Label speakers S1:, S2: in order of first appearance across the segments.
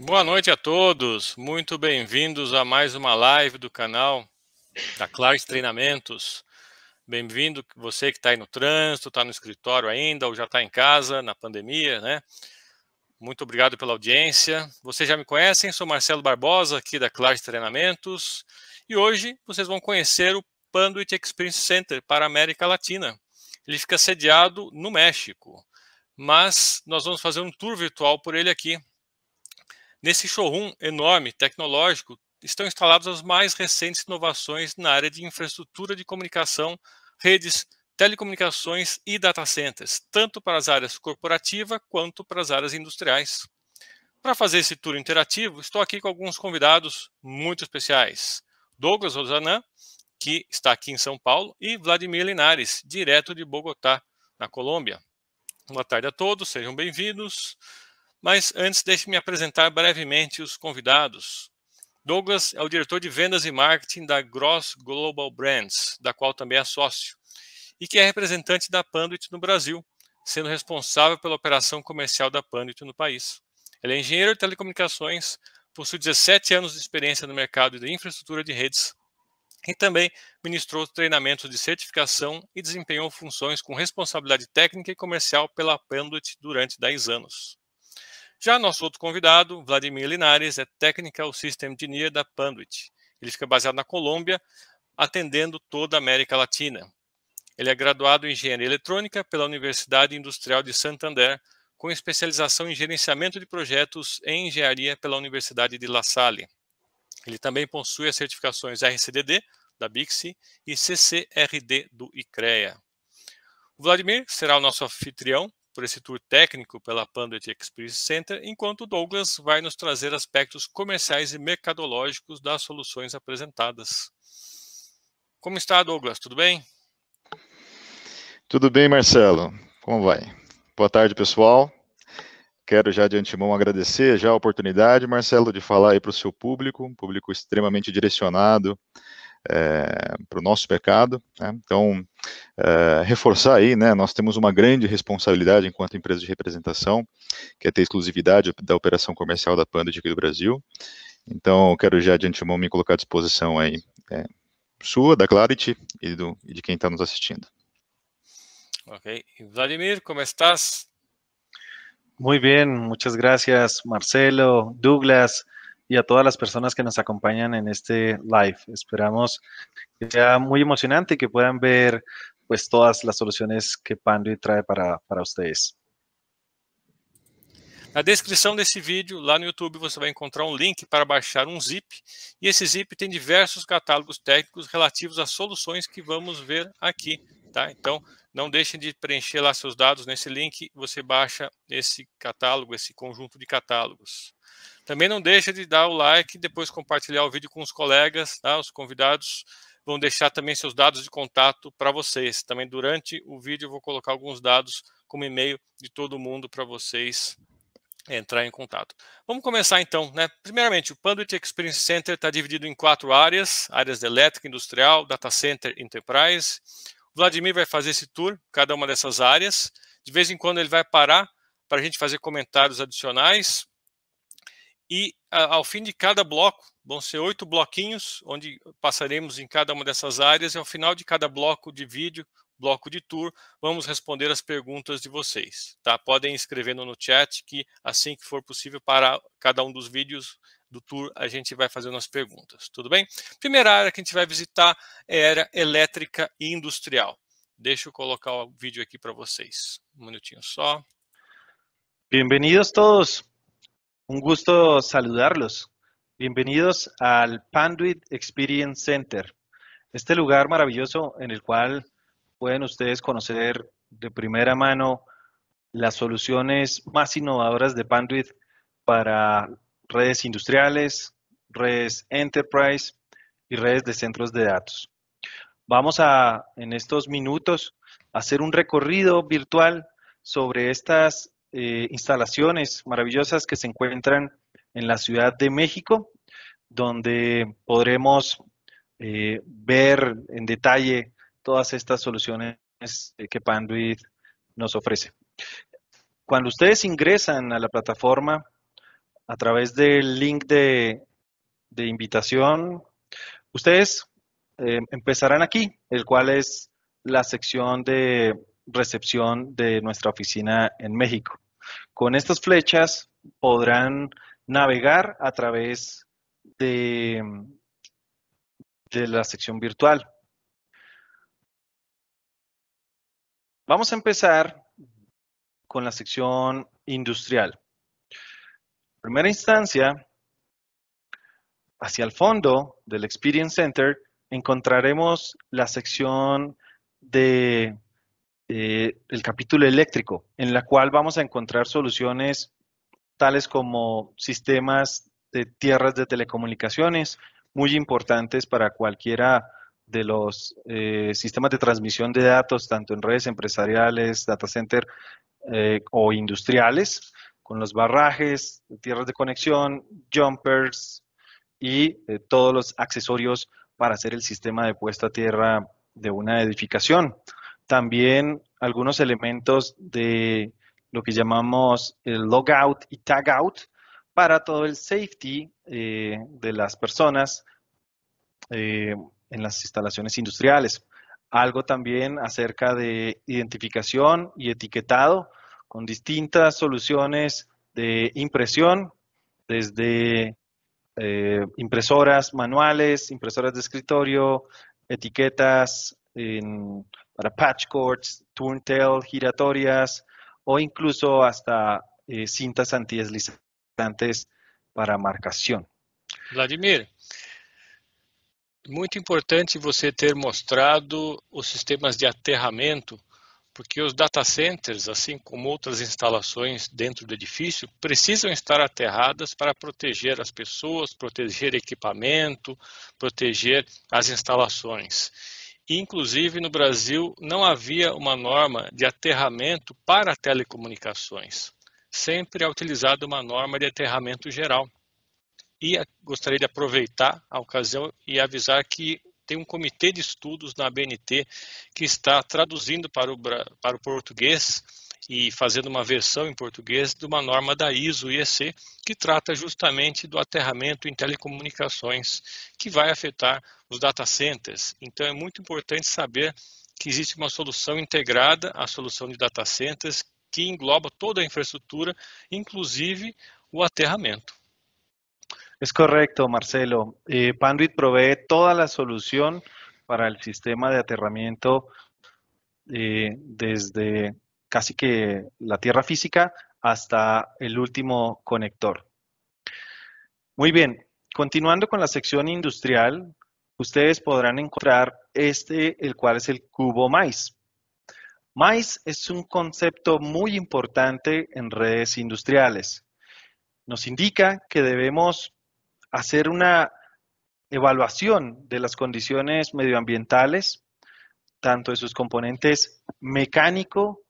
S1: Boa noite a todos, muito bem-vindos a mais uma live do canal da Clarice Treinamentos. Bem-vindo você que está aí no trânsito, está no escritório ainda ou já está em casa na pandemia, né? Muito obrigado pela audiência. Vocês já me conhecem, sou Marcelo Barbosa aqui da Clarice Treinamentos e hoje vocês vão conhecer o Panduit Experience Center para a América Latina. Ele fica sediado no México, mas nós vamos fazer um tour virtual por ele aqui Nesse showroom enorme, tecnológico, estão instaladas as mais recentes inovações na área de infraestrutura de comunicação, redes, telecomunicações e data centers, tanto para as áreas corporativa quanto para as áreas industriais. Para fazer esse tour interativo, estou aqui com alguns convidados muito especiais. Douglas Rosanã, que está aqui em São Paulo, e Vladimir Linares, direto de Bogotá, na Colômbia. Boa tarde a todos, sejam bem-vindos. Mas antes, deixe-me apresentar brevemente os convidados. Douglas é o diretor de vendas e marketing da Gross Global Brands, da qual também é sócio, e que é representante da Panduit no Brasil, sendo responsável pela operação comercial da Panduit no país. Ele é engenheiro de telecomunicações, possui 17 anos de experiência no mercado de infraestrutura de redes e também ministrou treinamentos de certificação e desempenhou funções com responsabilidade técnica e comercial pela Panduit durante 10 anos. Já nosso outro convidado, Vladimir Linares, é Technical System Engineer da Panduit. Ele fica baseado na Colômbia, atendendo toda a América Latina. Ele é graduado em Engenharia Eletrônica pela Universidade Industrial de Santander, com especialização em gerenciamento de projetos em engenharia pela Universidade de La Salle. Ele também possui as certificações RCDD, da Bixi, e CCRD, do ICREA. O Vladimir será o nosso anfitrião por esse tour técnico pela Panduit Experience Center, enquanto Douglas vai nos trazer aspectos comerciais e mercadológicos das soluções apresentadas. Como está, Douglas? Tudo bem?
S2: Tudo bem, Marcelo. Como vai? Boa tarde, pessoal. Quero já de antemão agradecer já a oportunidade, Marcelo, de falar aí para o seu público, um público extremamente direcionado é, eh, para o nosso pecado. Né? Então, é, reforçar aí, né, nós temos uma grande responsabilidade enquanto empresa de representação, que é ter exclusividade da operação comercial da Panda aqui do Brasil. Então, quero já de antemão me colocar à disposição aí é, sua, da Clarity e, do, e de quem está nos assistindo.
S1: Ok. Vladimir, como estás?
S3: Muito bem, muitas gracias, Marcelo, Douglas y a todas las personas que nos acompañan en este live. Esperamos que sea muy emocionante y que puedan ver pues todas las soluciones que Panduit trae para, para ustedes.
S1: Na descrição desse vídeo, lá no YouTube, você vai encontrar um link para baixar um zip. E esse zip tem diversos catálogos técnicos relativos às soluções que vamos ver aqui. Tá? Então, não deixem de preencher lá seus dados nesse link. Você baixa esse catálogo, esse conjunto de catálogos. Também não deixa de dar o like e depois compartilhar o vídeo com os colegas, tá? Os convidados vão deixar também seus dados de contato para vocês. Também durante o vídeo eu vou colocar alguns dados como e-mail de todo mundo para vocês eh, entrar em contato. Vamos começar então, né? Primeiramente, o Panduit Experience Center está dividido em quatro áreas: áreas de elétrica, industrial, data center, enterprise. O Vladimir vai fazer esse tour, cada uma dessas áreas. De vez em quando ele vai parar para a gente fazer comentários adicionais. E a, ao fim de cada bloco, vão ser oito bloquinhos, onde passaremos em cada uma dessas áreas, e ao final de cada bloco de vídeo, bloco de tour, vamos responder as perguntas de vocês. Tá? Podem escrevendo no chat que, assim que for possível, para cada um dos vídeos do tour, a gente vai fazendo as perguntas. Tudo bem? Primeira área que a gente vai visitar é a área elétrica e industrial. Deixa eu colocar o vídeo aqui para vocês. Um minutinho só.
S3: Bem-vindos todos. Un gusto saludarlos. Bienvenidos al Panduit Experience Center, este lugar maravilloso en el cual pueden ustedes conocer de primera mano las soluciones más innovadoras de Panduit para redes industriales, redes enterprise y redes de centros de datos. Vamos a, en estos minutos, hacer un recorrido virtual sobre estas eh, instalaciones maravillosas que se encuentran en la Ciudad de México, donde podremos eh, ver en detalle todas estas soluciones que Panduit nos ofrece. Cuando ustedes ingresan a la plataforma a través del link de, invitación, ustedes eh, empezarán aquí, el cual es la sección de recepción de nuestra oficina en México. Con estas flechas podrán navegar a través de, de la sección virtual. Vamos a empezar con la sección industrial. En primera instancia, hacia el fondo del Experience Center encontraremos la sección de eh, el capítulo eléctrico, en la cual vamos a encontrar soluciones tales como sistemas de tierras de telecomunicaciones, muy importantes para cualquiera de los eh, sistemas de transmisión de datos, tanto en redes empresariales, data center eh, o industriales, con los barrajes, tierras de conexión, jumpers y todos los accesorios para hacer el sistema de puesta a tierra de una edificación también algunos elementos de lo que llamamos el logout y tagout para todo el safety eh, de las personas eh, en las instalaciones industriales. Algo también acerca de identificación y etiquetado con distintas soluciones de impresión, desde eh, impresoras manuales, impresoras de escritorio, etiquetas en para patch cords, turntail giratorias o incluso hasta eh, cintas antieslizantes para marcação.
S1: Vladimir, muito importante você ter mostrado os sistemas de aterramento, porque os data centers, assim como outras instalações dentro do edifício, precisam estar aterradas para proteger as pessoas, proteger equipamento, proteger as instalações. Inclusive, no Brasil, não havia uma norma de aterramento para telecomunicações. Sempre é utilizada uma norma de aterramento geral. E gostaria de aproveitar a ocasião e avisar que tem um comitê de estudos na BNT que está traduzindo para o, para o português e fazendo uma versão em português de uma norma da ISO IEC que trata justamente do aterramento em telecomunicações que vai afetar os data centers. Então é muito importante saber que existe uma solução integrada à solução de data centers que engloba toda a infraestrutura, inclusive o aterramento.
S3: Es correcto, Marcelo. Eh, Panduit provee toda a solução para o sistema de aterramento eh, desde casi que la tierra física hasta el último conector. Muy bien, continuando con la sección industrial, ustedes podrán encontrar este, el cual es el cubo maíz. Maíz es un concepto muy importante en redes industriales. Nos indica que debemos hacer una evaluación de las condiciones medioambientales, tanto de sus componentes mecánico,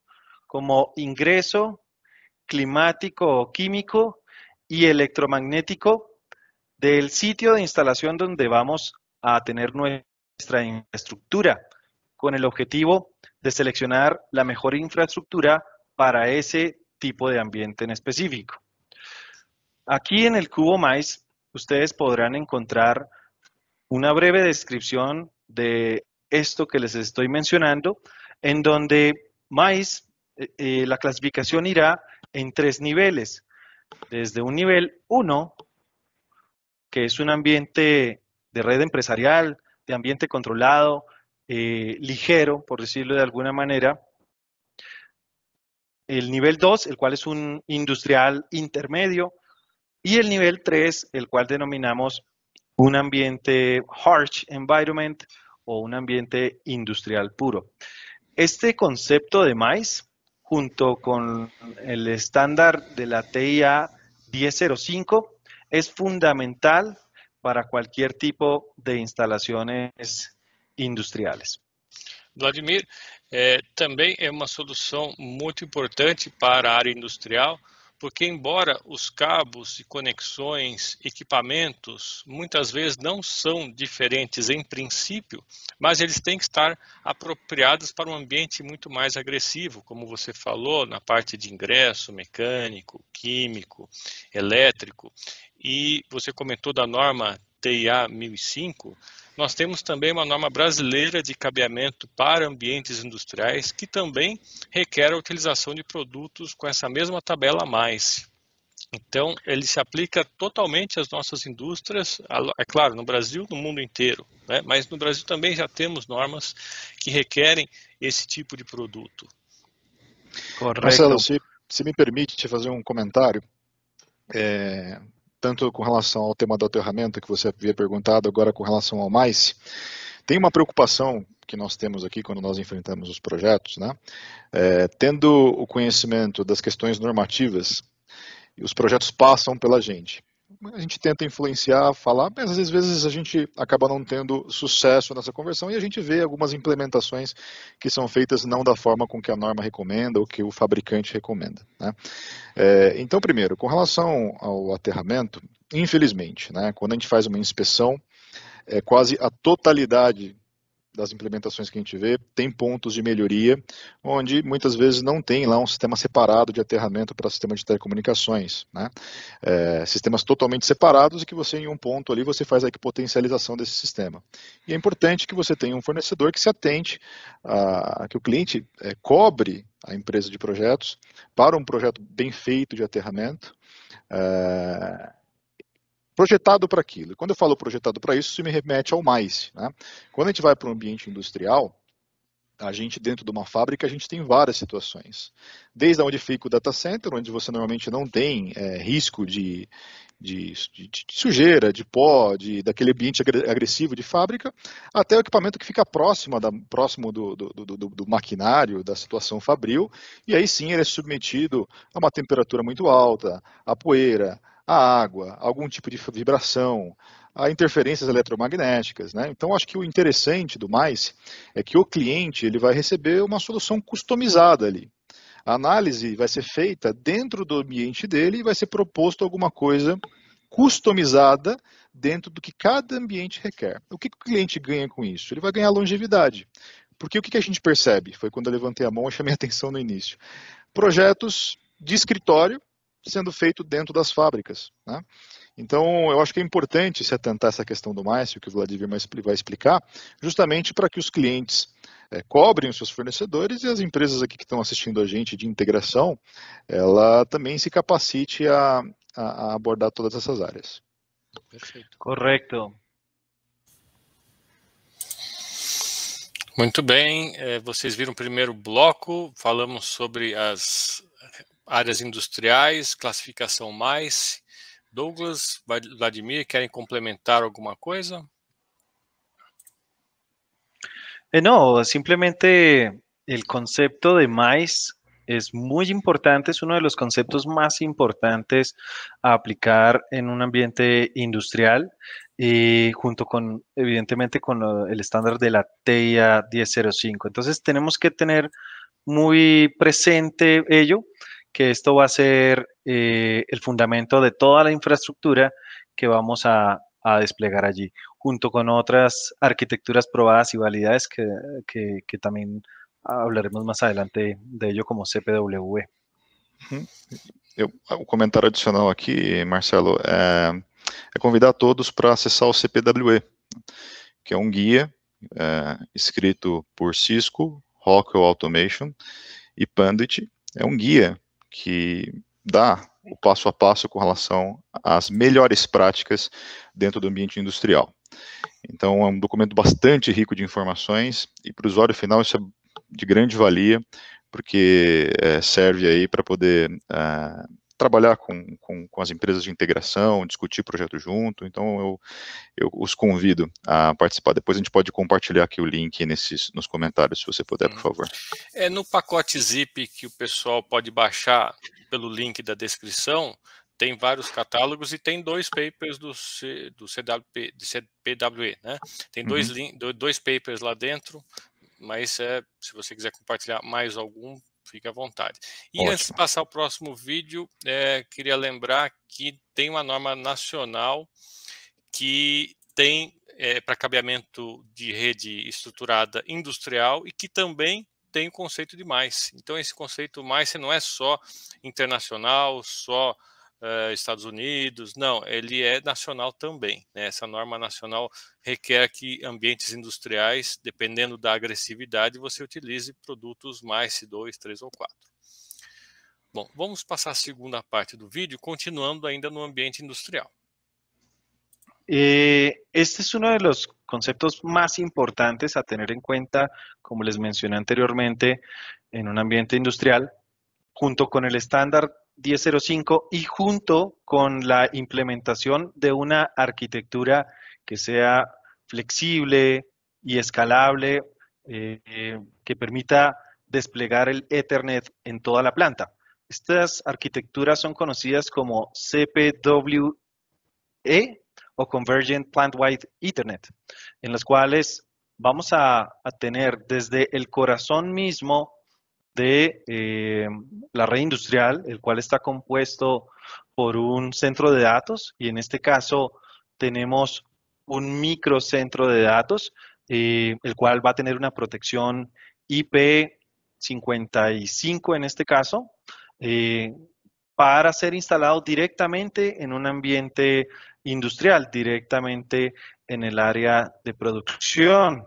S3: como ingreso climático químico y electromagnético del sitio de instalación donde vamos a tener nuestra infraestructura, con el objetivo de seleccionar la mejor infraestructura para ese tipo de ambiente en específico. Aquí en el cubo MAIS, ustedes podrán encontrar una breve descripción de esto que les estoy mencionando, en donde Maíz eh, la clasificación irá en tres niveles. Desde un nivel 1, que es un ambiente de red empresarial, de ambiente controlado, eh, ligero, por decirlo de alguna manera. El nivel 2, el cual es un industrial intermedio. Y el nivel 3, el cual denominamos un ambiente harsh environment o un ambiente industrial puro. Este concepto de MICE junto con el estándar de la TIA 1005 es fundamental para cualquier tipo de instalaciones industriales.
S1: Vladimir, eh, también es una solución muy importante para la área industrial, porque embora os cabos e conexões, equipamentos, muitas vezes não são diferentes em princípio, mas eles têm que estar apropriados para um ambiente muito mais agressivo, como você falou, na parte de ingresso mecânico, químico, elétrico, e você comentou da norma TIA 1005, nós temos também uma norma brasileira de cabeamento para ambientes industriais, que também requer a utilização de produtos com essa mesma tabela a mais. Então, ele se aplica totalmente às nossas indústrias, é claro, no Brasil, no mundo inteiro, né? mas no Brasil também já temos normas que requerem esse tipo de produto.
S2: Correto. Marcelo, se, se me permite te fazer um comentário, é, tanto com relação ao tema da aterramento que você havia perguntado, agora com relação ao mais, tem uma preocupação que nós temos aqui quando nós enfrentamos os projetos, né? É, tendo o conhecimento das questões normativas, os projetos passam pela gente a gente tenta influenciar, falar, mas às vezes a gente acaba não tendo sucesso nessa conversão e a gente vê algumas implementações que são feitas não da forma com que a norma recomenda ou que o fabricante recomenda. Né? É, então, primeiro, com relação ao aterramento, infelizmente, né, quando a gente faz uma inspeção, é, quase a totalidade das implementações que a gente vê, tem pontos de melhoria, onde muitas vezes não tem lá um sistema separado de aterramento para sistema de telecomunicações. Né? É, sistemas totalmente separados e que você, em um ponto ali, você faz a potencialização desse sistema. E é importante que você tenha um fornecedor que se atente, a, a que o cliente é, cobre a empresa de projetos para um projeto bem feito de aterramento. É, projetado para aquilo. E quando eu falo projetado para isso, isso me remete ao mais. Né? Quando a gente vai para um ambiente industrial, a gente dentro de uma fábrica a gente tem várias situações, desde onde fica o data center, onde você normalmente não tem é, risco de, de, de, de, sujeira, de pó, de, daquele ambiente agressivo de fábrica, até o equipamento que fica próximo, da, próximo do, do, do, do, maquinário, da situação fabril, e aí sim ele é submetido a uma temperatura muito alta, a poeira, a água, algum tipo de vibração, a interferências eletromagnéticas, né? Então acho que o interessante do mais é que o cliente ele vai receber uma solução customizada ali. A análise vai ser feita dentro do ambiente dele e vai ser proposto alguma coisa customizada dentro do que cada ambiente requer. O que o cliente ganha com isso? Ele vai ganhar longevidade. Porque o que a gente percebe? Foi quando eu levantei a mão e chamei a atenção no início. Projetos de escritório sendo feito dentro das fábricas. Né? Então, eu acho que é importante se atentar a essa questão do mais, o que o Vladimir vai explicar, justamente para que os clientes é, cobrem os seus fornecedores e as empresas aqui que estão assistindo a gente de integração, ela também se capacite a, a abordar todas essas áreas.
S3: Perfeito. Correto. Muito
S1: bem, eh, vocês viram o primeiro bloco, falamos sobre as áreas industriales, clasificación mais. Douglas, Vladimir, ¿quieren complementar alguna cosa?
S3: Eh, no, simplemente el concepto de mais es muy importante, es uno de los conceptos más importantes a aplicar en un ambiente industrial, y junto con, evidentemente, con el estándar de la TIA 1005. Entonces, tenemos que tener muy presente ello que esto va a ser eh, el fundamento de toda la infraestructura que vamos a, desplegar allí, junto con otras arquitecturas probadas y validadas que, también hablaremos más adelante de ello como CPW. un
S2: um comentario adicional aquí Marcelo, é, convidar a todos para acessar o cpw e, que é un um guía escrito por Cisco, Rockwell Automation y e Pandit. É um guia que dá o passo a passo com relação às melhores práticas dentro do ambiente industrial. Então, é um documento bastante rico de informações e para o usuário final isso é de grande valia, porque é, serve aí para poder uh, trabalhar com, com, com, as empresas de integração, discutir projeto junto. Então, eu, eu os convido a participar. Depois a gente pode compartilhar aqui o link nesses, nos comentários, se você puder, por uhum. favor.
S1: É no pacote zip que o pessoal pode baixar pelo link da descrição. Tem vários catálogos e tem dois papers do, C, do CWP, do CPWE, né? Tem dois, uhum. dois papers lá dentro, mas é, se você quiser compartilhar mais algum, fique à vontade. E Ótimo. antes de passar o próximo vídeo, é, queria lembrar que tem uma norma nacional que tem é, para cabeamento de rede estruturada industrial e que também tem o conceito de mais. Então, esse conceito mais não é só internacional, só uh, Estados Unidos, não, ele é nacional também. Né? Essa norma nacional requer que ambientes industriais, dependendo da agressividade, você utilize produtos mais C2, 3 ou 4. Bom, vamos passar a segunda parte do vídeo, continuando ainda no ambiente industrial.
S3: Eh, este es uno de los conceptos más importantes a tener en cuenta, como les mencioné anteriormente, en un ambiente industrial, junto con el estándar 1005 y junto con la implementación de una arquitectura que sea flexible y escalable, eh, que permita desplegar el Ethernet en toda la planta. Estas arquitecturas son conocidas como CPWE o Convergent Plant-Wide Ethernet, en las cuales vamos a tener desde el corazón mismo de eh, la red industrial, el cual está compuesto por un centro de datos y en este caso tenemos un microcentro de datos, eh, el cual va a tener una protección IP55 en este caso, eh, para ser instalado directamente en un ambiente industrial, directamente en el área de producción.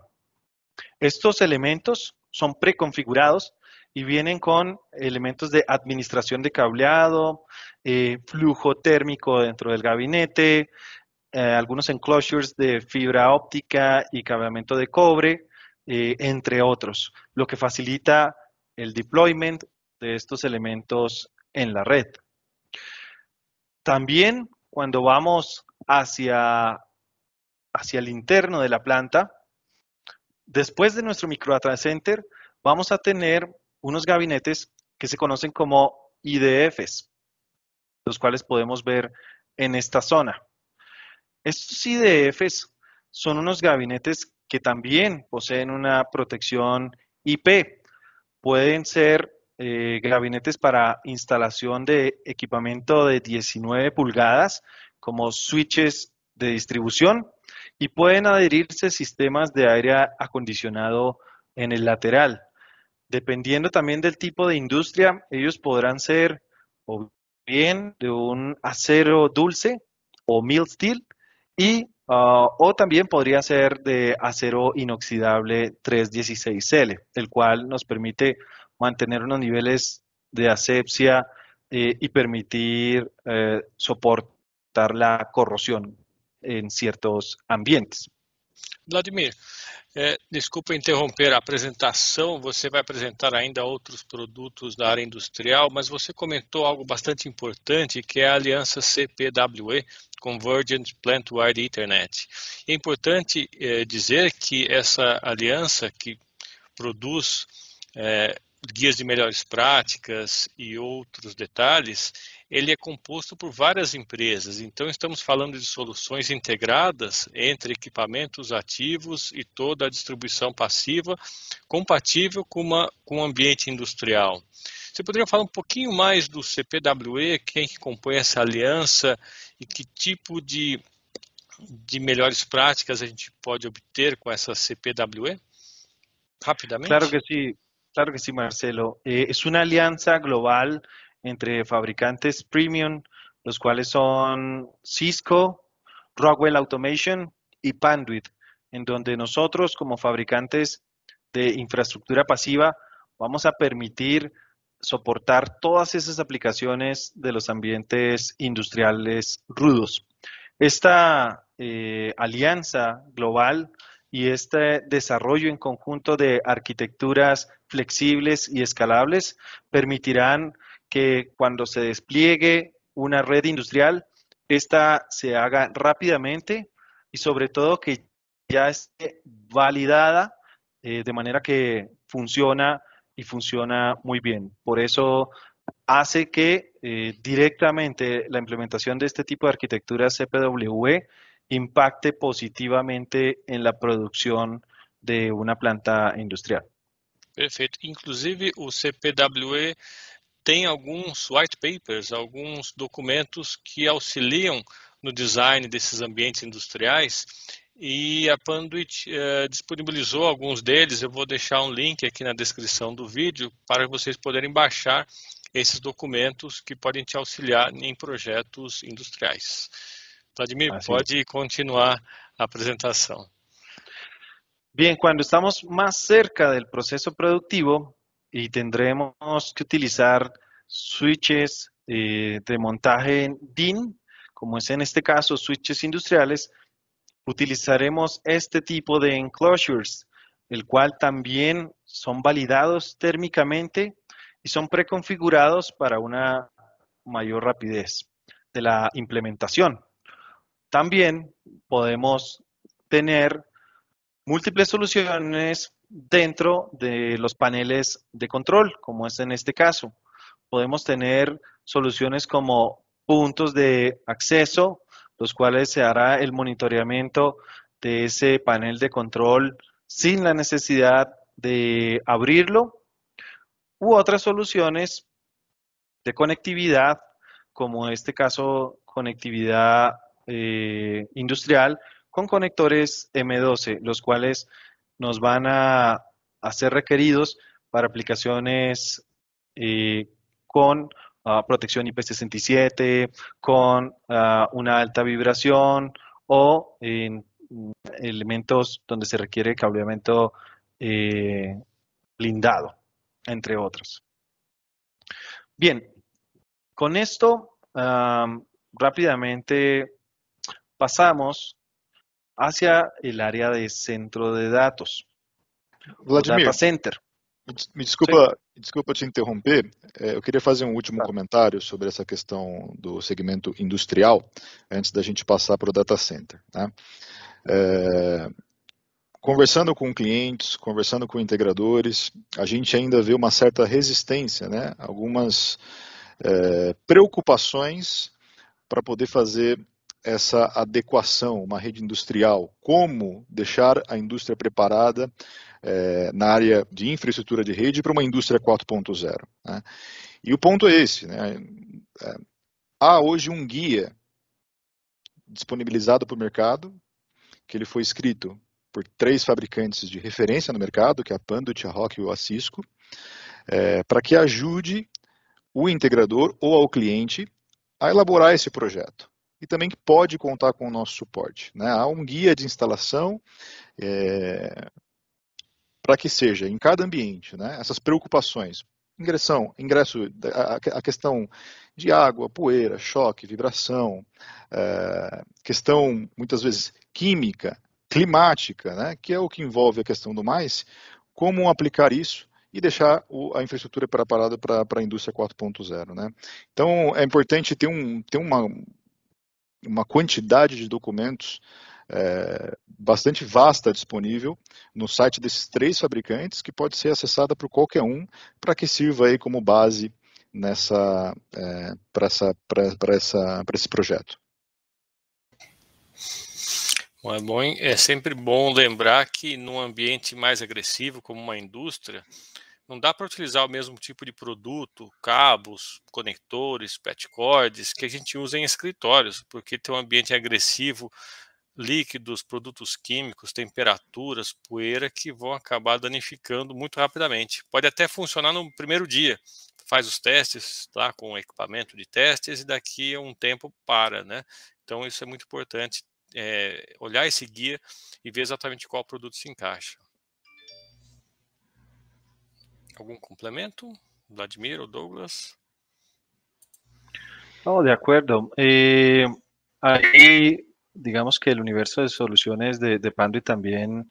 S3: Estos elementos son preconfigurados y vienen con elementos de administración de cableado, eh, flujo térmico dentro del gabinete, eh, algunos enclosures de fibra óptica y cableamiento de cobre, eh, entre otros, lo que facilita el deployment de estos elementos en la red. También cuando vamos hacia, hacia el interno de la planta, después de nuestro microattract center, vamos a tener unos gabinetes que se conocen como IDFs, los cuales podemos ver en esta zona. Estos IDFs son unos gabinetes que también poseen una protección IP. Pueden ser eh, gabinetes para instalación de equipamiento de 19 pulgadas, como switches de distribución, y pueden adherirse sistemas de aire acondicionado en el lateral, Dependiendo también del tipo de industria, ellos podrán ser o bien de un acero dulce o mild steel y ah, o también podría ser de acero inoxidable 316L, el cual nos permite mantener unos niveles de asepsia eh, y permitir eh, soportar la corrosión en ciertos ambientes.
S1: Vladimir, é, desculpa interromper a apresentação, você vai apresentar ainda outros produtos da área industrial, mas você comentou algo bastante importante, que é a aliança CPWE, Convergent Plant-Wide Internet. É importante é, dizer que essa aliança que produz é, guias de melhores práticas e outros detalhes, ele é composto por várias empresas. Então, estamos falando de soluções integradas entre equipamentos ativos e toda a distribuição passiva, compatível com, uma, com o ambiente industrial. Você poderia falar um pouquinho mais do CPWE, quem que compõe essa aliança e que tipo de, de melhores práticas a gente pode obter com essa CPWE?
S3: Rapidamente. Claro que sim, claro que sim, Marcelo. É eh, uma aliança global entre fabricantes premium, los cuales son Cisco, Rockwell Automation y Panduit, en donde nosotros como fabricantes de infraestructura pasiva vamos a permitir soportar todas esas aplicaciones de los ambientes industriales rudos. Esta eh, alianza global y este desarrollo en conjunto de arquitecturas flexibles y escalables permitirán que cuando se despliegue una red industrial, esta se haga rápidamente y sobre todo que ya esté validada eh, de manera que funciona y funciona muy bien. Por eso hace que eh, directamente la implementación de este tipo de arquitectura CPWE impacte positivamente en la producción de una planta industrial.
S1: Perfecto. Inclusive el CPWE tem alguns white papers, alguns documentos que auxiliam no design desses ambientes industriais e a Panduit eh, disponibilizou alguns deles. Eu vou deixar um link aqui na descrição do vídeo para vocês poderem baixar esses documentos que podem te auxiliar em projetos industriais. Vladimir, ah, pode continuar a apresentação.
S3: Bien, cuando estamos más cerca del proceso productivo, y tendremos que utilizar switches eh, de montaje DIN, como es en este caso switches industriales, utilizaremos este tipo de enclosures, el cual también son validados térmicamente y son preconfigurados para una mayor rapidez de la implementación. También podemos tener múltiples soluciones dentro de los paneles de control, como es en este caso. Podemos tener soluciones como puntos de acceso, los cuales se hará el monitoreamiento de ese panel de control sin la necesidad de abrirlo, u otras soluciones de conectividad, como en este caso conectividad eh, industrial, con conectores M12, los cuales nos van a, hacer requeridos para aplicaciones eh, con ah, protección IP67, con ah, una alta vibración o en mm, elementos donde se requiere cableamiento eh, blindado, entre otros. Bien, con esto ah, rápidamente pasamos hacia el área de centro de datos. Vladimir, data
S2: center. Me desculpa, desculpa te interromper. É, eu queria fazer um último tá. comentário sobre essa questão do segmento industrial, antes da gente passar para o data center. Né? É, conversando com clientes, conversando com integradores, a gente ainda vê uma certa resistência, né? algumas é, preocupações para poder fazer essa adequação, uma rede industrial, como deixar a indústria preparada é, na área de infraestrutura de rede para uma indústria 4.0. Né? E o ponto é esse: né? É, há hoje um guia disponibilizado para o mercado, que ele foi escrito por três fabricantes de referência no mercado, que é a Pando, a Rock e a Cisco, é, para que ajude o integrador ou ao cliente a elaborar esse projeto e também que pode contar com o nosso suporte. Né? Há um guia de instalação é, para que seja em cada ambiente né? essas preocupações. Ingressão, ingresso, a, questão de água, poeira, choque, vibração, é, questão muitas vezes química, climática, né? que é o que envolve a questão do mais, como aplicar isso e deixar a infraestrutura preparada para a indústria 4.0. Né? Então, é importante ter, um, ter uma, uma quantidade de documentos é, bastante vasta disponível no site desses três fabricantes, que pode ser acessada por qualquer um, para que sirva aí como base nessa é, para essa, para essa, para esse projeto.
S1: é, bom, é sempre bom lembrar que num ambiente mais agressivo, como uma indústria, não dá para utilizar o mesmo tipo de produto, cabos, conectores, pet cords que a gente usa em escritórios, porque tem um ambiente agressivo, líquidos, produtos químicos, temperaturas, poeira que vão acabar danificando muito rapidamente. Pode até funcionar no primeiro dia, faz os testes, tá, com o equipamento de testes e daqui a um tempo para, né? Então isso é muito importante é, olhar esse guia e ver exatamente qual produto se encaixa. ¿Algún complemento? Vladimir o Douglas?
S3: de acuerdo. Eh, ahí, digamos que el universo de soluciones de, de también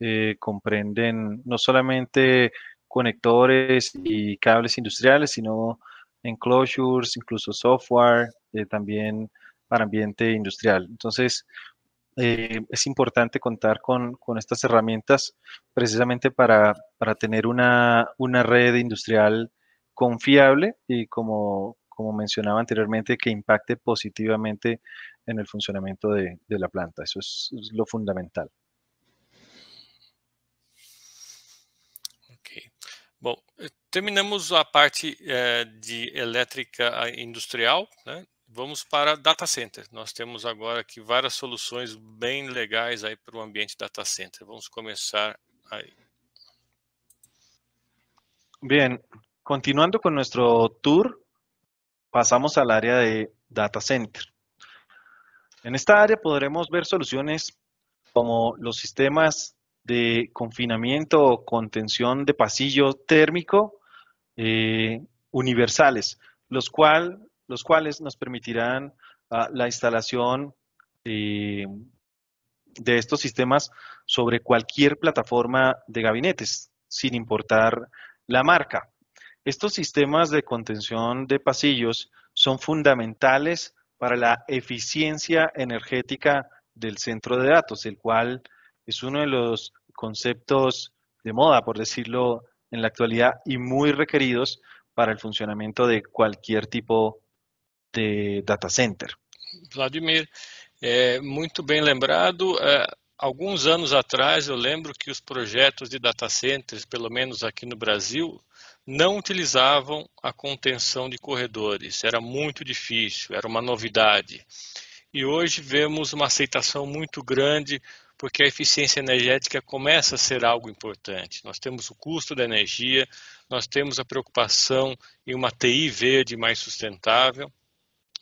S3: eh, comprenden no solamente conectores y cables industriales, sino enclosures, incluso software, eh, también para ambiente industrial. Entonces, eh, es importante contar con, estas herramientas precisamente para, tener una, red industrial confiable y como, como mencionaba anteriormente, que impacte positivamente en el funcionamiento de, la planta. Eso es, lo fundamental.
S1: Eh, terminamos la parte eh, de eléctrica industrial, Vamos para data center. Nós temos agora aqui várias soluções bem legais aí para o ambiente data center. Vamos começar ahí.
S3: Bien, continuando con nuestro tour, pasamos al área de Data Center. En esta área podremos ver soluciones como los sistemas de confinamiento o contención de pasillo térmico eh, universales, los, cuales los cuales nos permitirán ah, la instalación eh, de estos sistemas sobre cualquier plataforma de gabinetes, sin importar la marca. Estos sistemas de contención de pasillos son fundamentales para la eficiencia energética del centro de datos, el cual es uno de los conceptos de moda, por decirlo en la actualidad, y muy requeridos para el funcionamiento de cualquier tipo de de data center.
S1: Vladimir, é, muito bem lembrado. É, alguns anos atrás, eu lembro que os projetos de data centers, pelo menos aqui no Brasil, não utilizavam a contenção de corredores. Era muito difícil, era uma novidade. E hoje vemos uma aceitação muito grande porque a eficiência energética começa a ser algo importante. Nós temos o custo da energia, nós temos a preocupação em uma TI verde mais sustentável,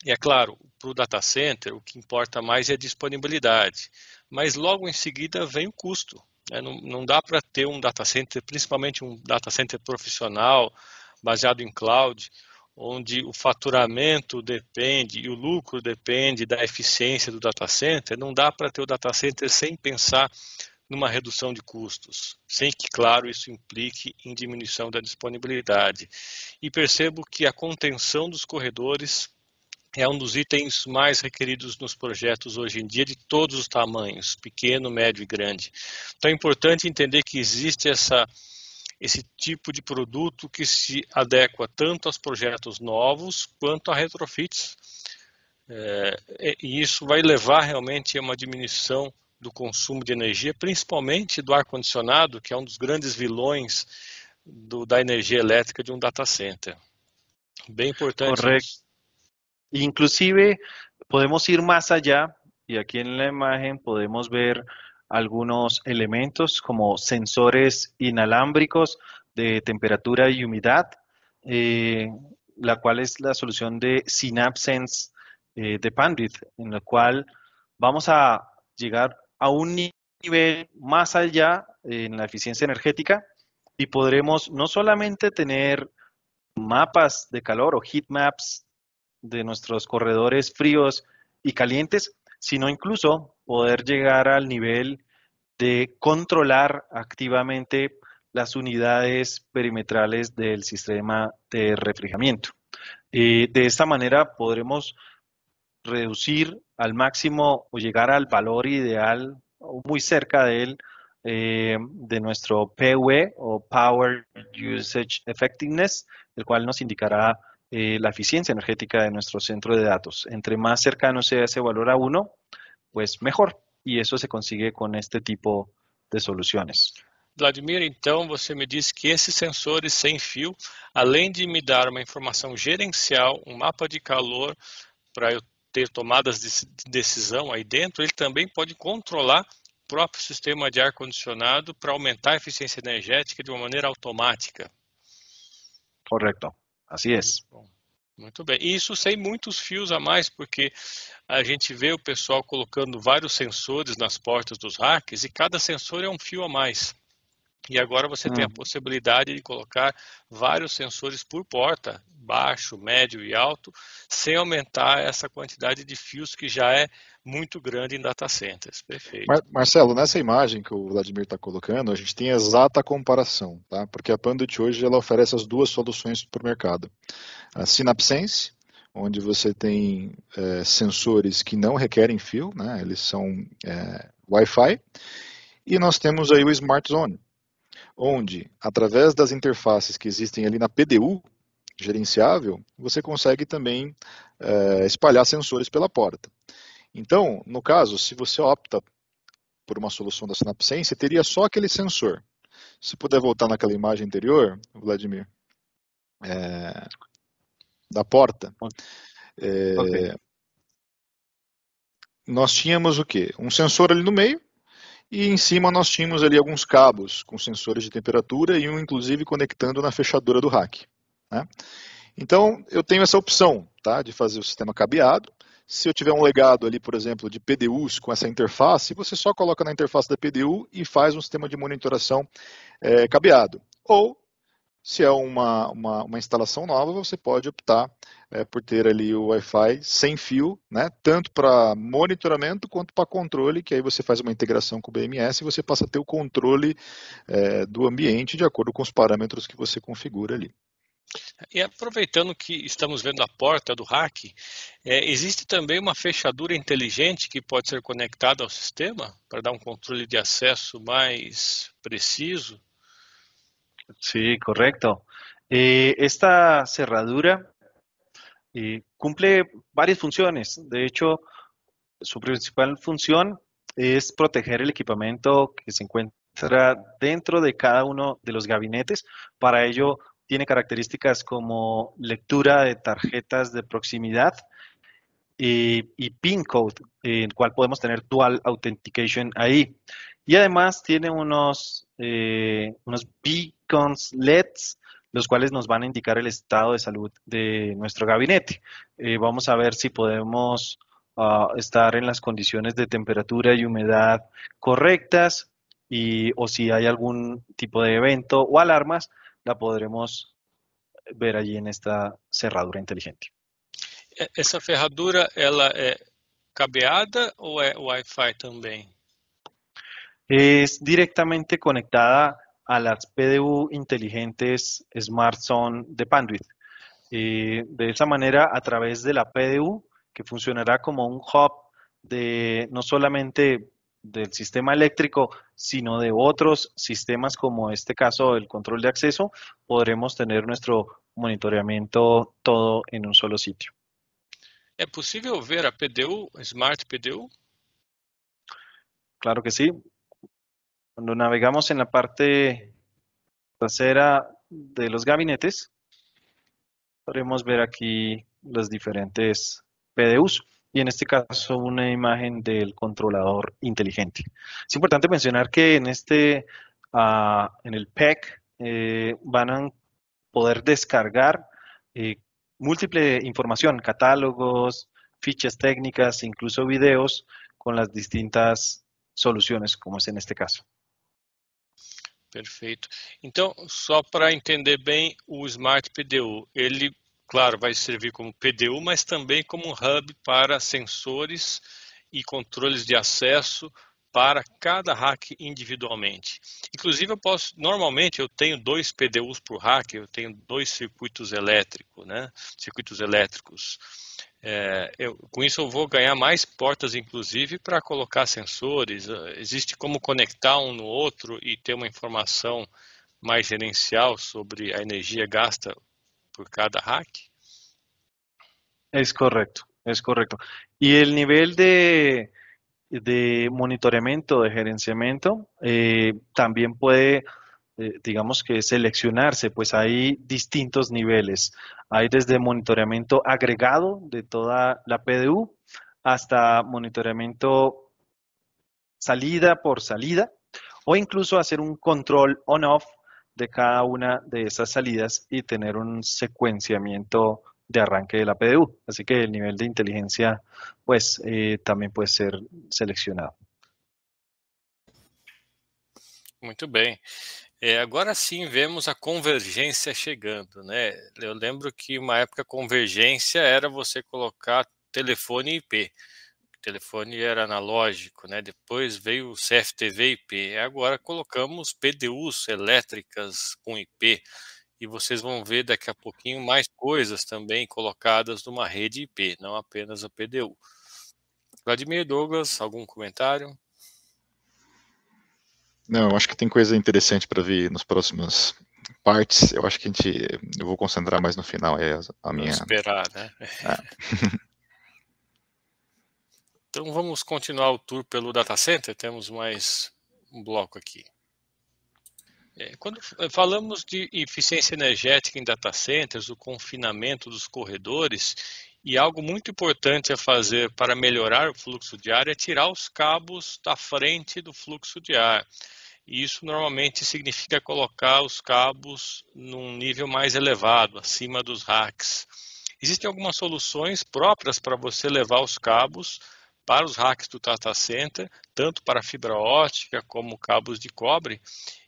S1: e é claro, para o data center, o que importa mais é a disponibilidade. Mas logo em seguida vem o custo. Né? Não, não dá para ter um data center, principalmente um data center profissional, baseado em cloud, onde o faturamento depende e o lucro depende da eficiência do data center, não dá para ter o data center sem pensar numa redução de custos, sem que, claro, isso implique em diminuição da disponibilidade. E percebo que a contenção dos corredores é um dos itens mais requeridos nos projetos hoje em dia, de todos os tamanhos, pequeno, médio e grande. Então é importante entender que existe essa, esse tipo de produto que se adequa tanto aos projetos novos quanto a retrofits. É, e isso vai levar realmente a uma diminuição do consumo de energia, principalmente do ar-condicionado, que é um dos grandes vilões
S3: do, da energia elétrica de um data center. Bem importante. Correto. Inclusive podemos ir más allá y aquí en la imagen podemos ver algunos elementos como sensores inalámbricos de temperatura y humedad, eh, la cual es la solución de Synapsense eh, de Pandit, en la cual vamos a llegar a un nivel más allá en la eficiencia energética y podremos no solamente tener mapas de calor o heat maps de nuestros corredores fríos y calientes, sino incluso poder llegar al nivel de controlar activamente las unidades perimetrales del sistema de refrigeramiento. Eh, de esta manera podremos reducir al máximo o llegar al valor ideal o muy cerca de él eh, de nuestro PUE o Power Usage Effectiveness, el cual nos indicará eh, la eficiencia energética de nuestro centro de datos. Entre más cercano sea ese valor a 1, pues mejor. E isso se consigue com este tipo de soluções.
S1: Vladimir, então você me disse que esses sensores sem fio, além de me dar uma informação gerencial, um mapa de calor para eu ter tomadas de decisão aí dentro, ele também pode controlar o próprio sistema de ar condicionado para aumentar a eficiência energética de uma maneira automática.
S3: Correto. Assim é.
S1: Muito, bem. E isso sem muitos fios a mais, porque a gente vê o pessoal colocando vários sensores nas portas dos racks e cada sensor é um fio a mais. E agora você tem ah. a possibilidade de colocar vários sensores por porta baixo, médio e alto, sem aumentar essa quantidade de fios que já é muito grande em data centers. Perfeito.
S2: Mar Marcelo, nessa imagem que o Vladimir está colocando, a gente tem exata comparação, tá? porque a Pandit hoje ela oferece as duas soluções para o mercado. A Synapsense, onde você tem é, sensores que não requerem fio, né? eles são é, Wi-Fi, e nós temos aí o Smart Zone, onde, através das interfaces que existem ali na PDU, gerenciável, você consegue também é, espalhar sensores pela porta. Então, no caso, se você opta por uma solução da Synapsen, você teria só aquele sensor. Se puder voltar naquela imagem anterior, Vladimir, é, da porta, é, okay. nós tínhamos o quê? Um sensor ali no meio, e em cima nós tínhamos ali alguns cabos com sensores de temperatura e um inclusive conectando na fechadura do rack. Né? Então, eu tenho essa opção tá, de fazer o sistema cabeado. Se eu tiver um legado ali, por exemplo, de PDUs com essa interface, você só coloca na interface da PDU e faz um sistema de monitoração é, cabeado. Ou, se é uma, uma, uma, instalação nova, você pode optar é, por ter ali o Wi-Fi sem fio, né, tanto para monitoramento quanto para controle, que aí você faz uma integração com o BMS e você passa a ter o controle é, do ambiente de acordo com os parâmetros que você configura ali.
S1: E aproveitando que estamos vendo a porta do hack, é, existe também uma fechadura inteligente que pode ser conectada ao sistema para dar um controle de acesso mais preciso?
S3: Sí, correto. Eh, esta cerradura cumpre eh, cumple funções. De hecho, sua principal função é proteger o equipamento que se encontra dentro de cada um de los gabinetes. Para ello, tiene características como lectura de tarjetas de proximidad y, PIN code, en el cual podemos tener dual authentication ahí. Y además tiene unos, eh, unos beacons LEDs, los cuales nos van a indicar el estado de salud de nuestro gabinete. Eh, vamos a ver si podemos ah, estar en las condiciones de temperatura y humedad correctas y, o si hay algún tipo de evento o alarmas la podremos eh, ver allí en esta cerradura inteligente.
S1: ¿Esa cerradura, ¿ella es cabeada o es Wi-Fi también?
S3: Es directamente conectada a las PDU inteligentes SmartZone de Panduit. de esa manera, a través de la PDU, que funcionará como un hub de no solamente del sistema eléctrico, sino de otros sistemas como este caso el control de acceso, podremos tener nuestro monitoreamiento todo en un solo sitio.
S1: ¿Es posible ver a PDU, Smart PDU?
S3: Claro que sí. Cuando navegamos en la parte trasera de los gabinetes, podremos ver aquí los diferentes PDUs y en este caso una imagen del controlador inteligente. Es importante mencionar que en este, ah, en el PEC, eh, van a poder descargar eh, múltiple información, catálogos, fichas técnicas, incluso videos con las distintas soluciones, como es en este caso.
S1: perfecto Então, só para entender bem, o Smart claro, vai servir como PDU, mas também como um hub para sensores e controles de acesso para cada hack individualmente. Inclusive, eu posso, normalmente eu tenho dois PDUs para o hack, eu tenho dois circuitos elétricos, né? Circuitos elétricos. É, eu, com isso eu vou ganhar mais portas, inclusive, para colocar sensores. Ah, existe como conectar um no outro e ter uma informação mais gerencial sobre a energia gasta cada hack.
S3: Es correcto, es correcto. Y el nivel de, monitoreamiento, de gerenciamiento, eh, también puede, eh, digamos que seleccionarse, pues hay distintos niveles. Hay desde monitoreamiento agregado de toda la PDU hasta monitoreamiento salida por salida o incluso hacer un control on-off de cada una de esas salidas y tener un secuenciamiento de arranque de la PDU. Así que el nivel de inteligencia pues eh, también puede ser seleccionado.
S1: Muy bien. Ahora agora sim vemos a convergencia chegando, né? Yo lembro que una época convergência era você colocar telefone e IP. telefone era analógico, né? Depois veio o CFTV IP. Agora colocamos PDUs elétricas com IP e vocês vão ver daqui a pouquinho mais coisas também colocadas numa rede IP, não apenas a PDU. Vladimir Douglas, algum comentário?
S2: Não, acho que tem coisa interessante para vir nas próximas partes. Eu acho que a gente, eu vou concentrar mais no final é a minha. Vou esperar, né? Ah.
S1: Então vamos continuar o tour pelo data center, temos mais um bloco aqui. É, quando eh, falamos de eficiência energética em data centers, o confinamento dos corredores, e algo muito importante a fazer para melhorar o fluxo de ar é tirar os cabos da frente do fluxo de ar. E isso normalmente significa colocar os cabos num nível mais elevado, acima dos racks. Existem algumas soluções próprias para você levar os cabos para os racks do Tata Center, tanto para fibra ótica como cabos de cobre,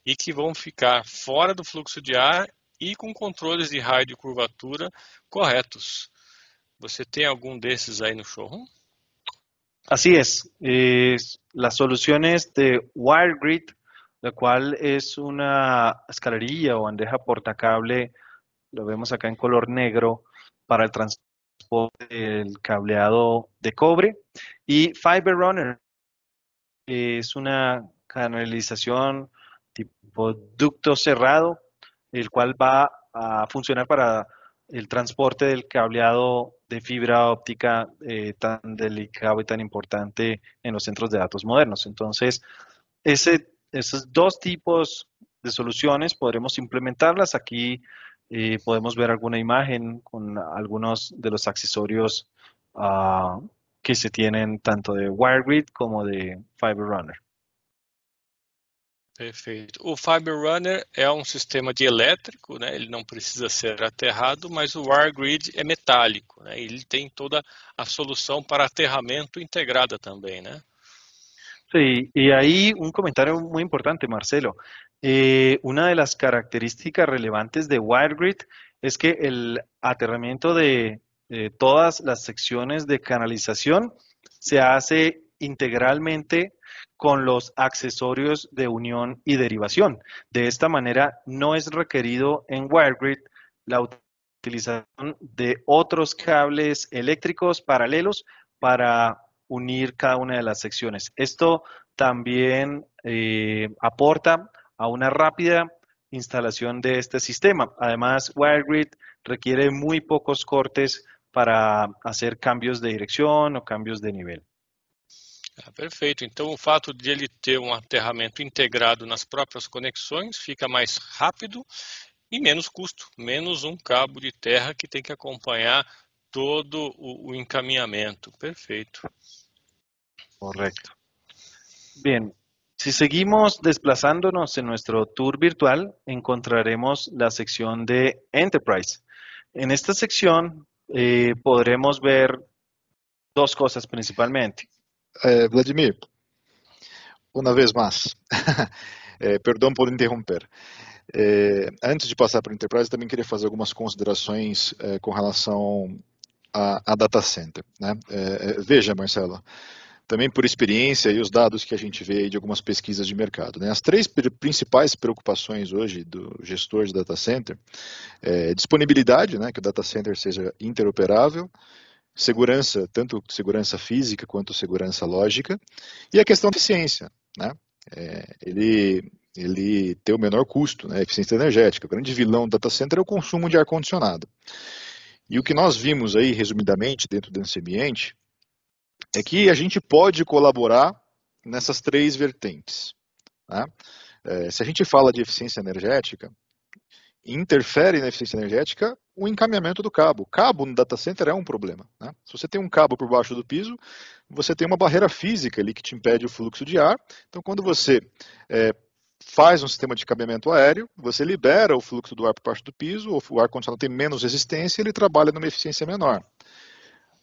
S1: e que vão ficar fora do fluxo de ar e com controles de raio de curvatura corretos. Você tem algum desses aí no showroom?
S3: Así es, as las soluciones de WireGrid, la cual es una escalerilla o bandeja portacable, lo vemos acá en color negro, para el transporte el cableado de cobre. Y Fiber Runner es una canalización tipo ducto cerrado, el cual va a funcionar para el transporte del cableado de fibra óptica eh, tan delicado y tan importante en los centros de datos modernos. Entonces, ese, esos dos tipos de soluciones podremos implementarlas. Aquí y podemos ver alguna imagen con algunos de los accesorios uh, que se tienen tanto de WireGrid como de Fiber Runner.
S1: Perfeito. O Fiber Runner é um sistema de elétrico, né? ele não precisa ser aterrado, mas o WireGrid é metálico. Né? Ele tem toda a solução para aterramento integrada também, né?
S3: sim e aí um comentário muito importante, Marcelo. Eh, una de las características relevantes de WireGrid es que el aterramiento de todas las secciones de canalización se hace integralmente con los accesorios de unión y derivación. De esta manera, no es requerido en WireGrid la utilización de otros cables eléctricos paralelos para unir cada una de las secciones. Esto también eh, aporta a una rápida instalación de este sistema. Además, WireGrid requiere muy pocos cortes para hacer cambios de dirección o cambios de nivel.
S1: Ah, perfeito. Então, o fato de ele ter um aterramento integrado nas próprias conexões fica mais rápido e menos custo, menos um cabo de terra que tem que acompanhar todo o, o encaminhamento. Perfeito.
S3: Correto. Bem, Si seguimos desplazándonos en nuestro tour virtual, encontraremos la sección de Enterprise. En esta sección eh, podremos ver dos cosas principalmente. Eh, Vladimir,
S2: uma vez mais, é, perdão por interromper. Eh, antes de passar para o Enterprise, também queria fazer algumas considerações eh, com relação a, a data center. Né? Eh, veja, Marcelo, também por experiência e os dados que a gente vê de algumas pesquisas de mercado. Né? As três principais preocupações hoje do gestor de data center é disponibilidade, né, que o data center seja interoperável, segurança, tanto segurança física quanto segurança lógica, e a questão da eficiência. Né? É, ele ele ter o menor custo, né? eficiência energética. O grande vilão do data center é o consumo de ar-condicionado. E o que nós vimos aí, resumidamente, dentro desse ambiente, é que a gente pode colaborar nessas três vertentes. Né? É, se a gente fala de eficiência energética, interfere na eficiência energética o encaminhamento do cabo. Cabo no data center é um problema. Né? Se você tem um cabo por baixo do piso, você tem uma barreira física ali que te impede o fluxo de ar. Então, quando você é, faz um sistema de cabeamento aéreo, você libera o fluxo do ar por baixo do piso, o ar condicionado tem menos resistência e ele trabalha numa eficiência menor.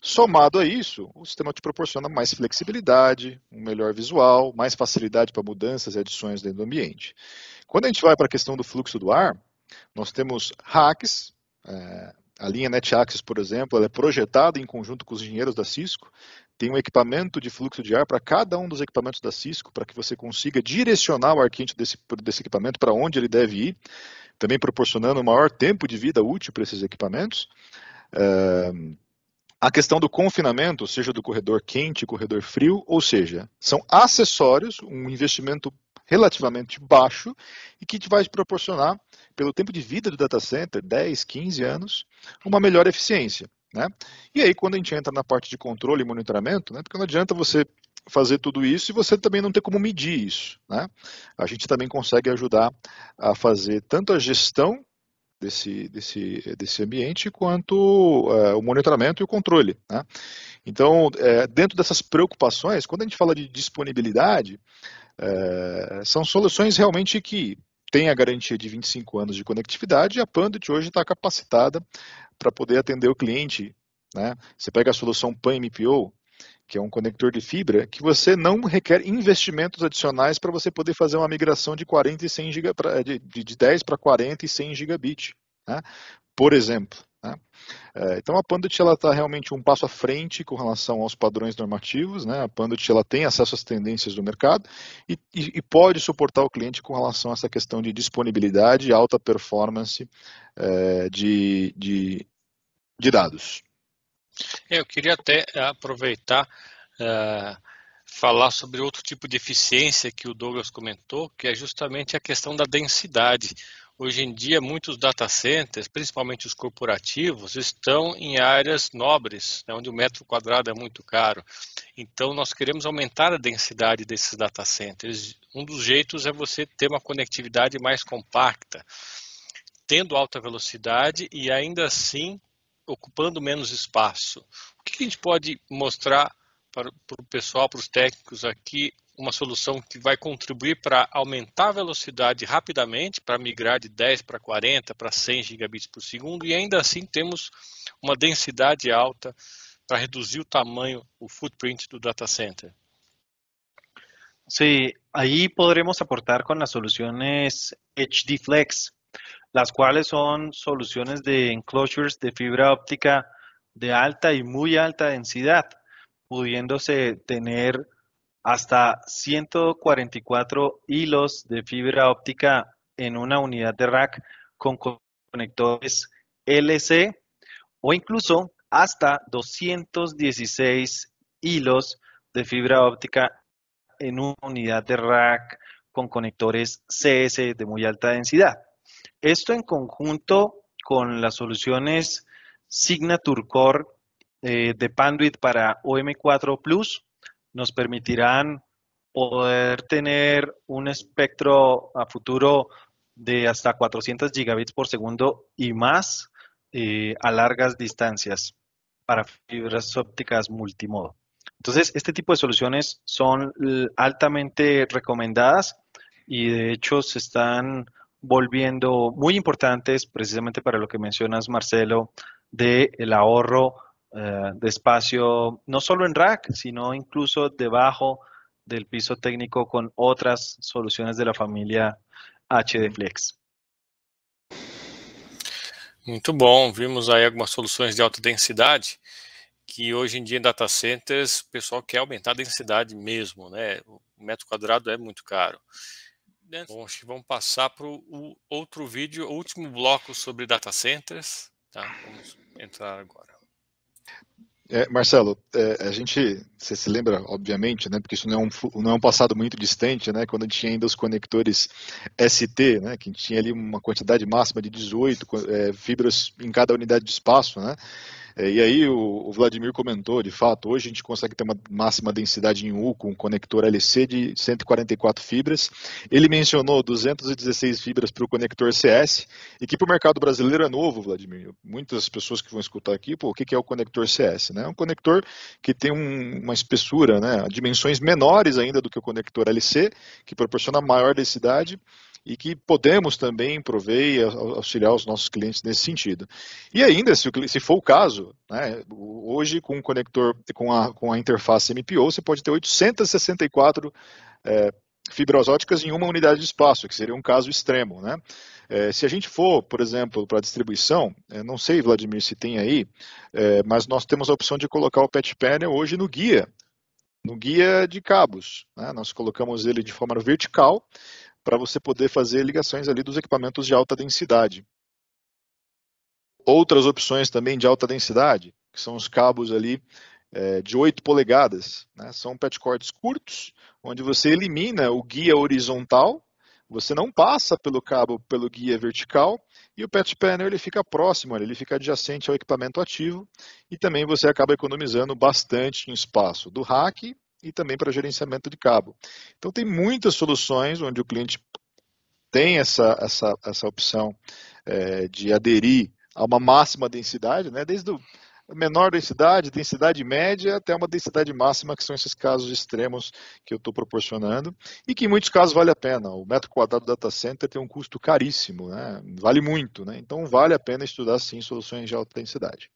S2: Somado a isso, o sistema te proporciona mais flexibilidade, um melhor visual, mais facilidade para mudanças e adições dentro do ambiente. Quando a gente vai para a questão do fluxo do ar, nós temos hacks, é, a linha NetAxis, por exemplo, ela é projetada em conjunto com os engenheiros da Cisco, tem um equipamento de fluxo de ar para cada um dos equipamentos da Cisco, para que você consiga direcionar o ar quente desse, desse equipamento para onde ele deve ir, também proporcionando maior tempo de vida útil para esses equipamentos. Uh, a questão do confinamento, seja do corredor quente, corredor frio, ou seja, são acessórios, um investimento relativamente baixo e que te vai proporcionar, pelo tempo de vida do data center, 10, 15 anos, uma melhor eficiência. Né? E aí, quando a gente entra na parte de controle e monitoramento, né, porque não adianta você fazer tudo isso e você também não ter como medir isso. Né? A gente também consegue ajudar a fazer tanto a gestão desse, desse, desse ambiente, quanto é, o monitoramento e o controle. Né? Então, é, dentro dessas preocupações, quando a gente fala de disponibilidade, é, são soluções realmente que têm a garantia de 25 anos de conectividade e a Pandit hoje está capacitada para poder atender o cliente. Né? Você pega a solução PAN-MPO, que é um conector de fibra, que você não requer investimentos adicionais para você poder fazer uma migração de, 40 e 100 giga, de, de 10 para 40 e 100 gigabit, né? por exemplo. Né? Eh, então a Pandit está realmente um passo à frente com relação aos padrões normativos, né? a Pandit ela tem acesso às tendências do mercado e, e, e, pode suportar o cliente com relação a essa questão de disponibilidade e alta performance eh, de, de, de dados.
S1: É, eu queria até eh, aproveitar uh, falar sobre outro tipo de eficiência que o Douglas comentou, que é justamente a questão da densidade. Hoje em dia, muitos data centers, principalmente os corporativos, estão em áreas nobres, né, onde o metro quadrado é muito caro. Então, nós queremos aumentar a densidade desses data centers. Um dos jeitos é você ter uma conectividade mais compacta, tendo alta velocidade e ainda assim ocupando menos espaço. O que a gente pode mostrar para, para o pessoal, para os técnicos aqui, uma solução que vai contribuir para aumentar a velocidade rapidamente, para migrar de 10 para 40, para 100 gigabits por segundo, e ainda assim temos uma densidade alta para reduzir o tamanho, o footprint do data center.
S3: Sim, aí poderemos aportar com as soluções HD Flex. las cuales son soluciones de enclosures de fibra óptica de alta y muy alta densidad, pudiéndose tener hasta 144 hilos de fibra óptica en una unidad de rack con conectores LC o incluso hasta 216 hilos de fibra óptica en una unidad de rack con conectores CS de muy alta densidad. Esto en conjunto con las soluciones Signature Core eh, de Panduit para OM4 Plus nos permitirán poder tener un espectro a futuro de hasta 400 gigabits por segundo y más eh, a largas distancias para fibras ópticas multimodo. Entonces, este tipo de soluciones son altamente recomendadas y de hecho se están volviendo muy importantes precisamente para lo que mencionas, Marcelo, del el ahorro eh, de espacio, no solo en rack, sino incluso debajo del piso técnico con otras soluciones de la familia HDFlex. Flex.
S1: Muito bom, vimos aí algumas soluções de alta densidade que hoje em dia em data centers o pessoal quer aumentar a densidade mesmo, né? O metro quadrado é muito caro. Né? Bom, acho que vamos passar para o outro vídeo, o último bloco sobre data centers. Tá? Vamos entrar agora.
S2: É, Marcelo, é, a gente, você se lembra, obviamente, né, porque isso não é, um, não é um passado muito distante, né, quando a gente tinha ainda os conectores ST, né, que a gente tinha ali uma quantidade máxima de 18 é, fibras em cada unidade de espaço, né, é, e aí o, Vladimir comentou, de fato, hoje a gente consegue ter uma máxima densidade em U com um conector LC de 144 fibras. Ele mencionou 216 fibras para o conector CS, e que para o mercado brasileiro é novo, Vladimir. Muitas pessoas que vão escutar aqui, pô, o que é o conector CS? Né? É um conector que tem um, uma espessura, né? dimensões menores ainda do que o conector LC, que proporciona maior densidade e que podemos também prover e auxiliar os nossos clientes nesse sentido. E ainda, se, for o caso, né, hoje com o conector, com a, com a interface MPO, você pode ter 864 é, fibras óticas em uma unidade de espaço, que seria um caso extremo. Né? É, se a gente for, por exemplo, para a distribuição, é, não sei, Vladimir, se tem aí, é, mas nós temos a opção de colocar o patch panel hoje no guia, no guia de cabos. Né? Nós colocamos ele de forma vertical para você poder fazer ligações ali dos equipamentos de alta densidade. Outras opções também de alta densidade, que são os cabos ali é, de 8 polegadas, né? são petcords curtos, onde você elimina o guia horizontal, você não passa pelo cabo pelo guia vertical e o patch panel ele fica próximo, ele fica adjacente ao equipamento ativo e também você acaba economizando bastante em espaço do rack e também para gerenciamento de cabo. Então, tem muitas soluções onde o cliente tem essa, essa, essa opção é, de aderir a uma máxima densidade, né? desde a menor densidade, densidade média, até uma densidade máxima, que são esses casos extremos que eu estou proporcionando, e que em muitos casos vale a pena. O metro quadrado do data center tem um custo caríssimo, né? vale muito, né? então vale a pena estudar sim soluções de alta densidade.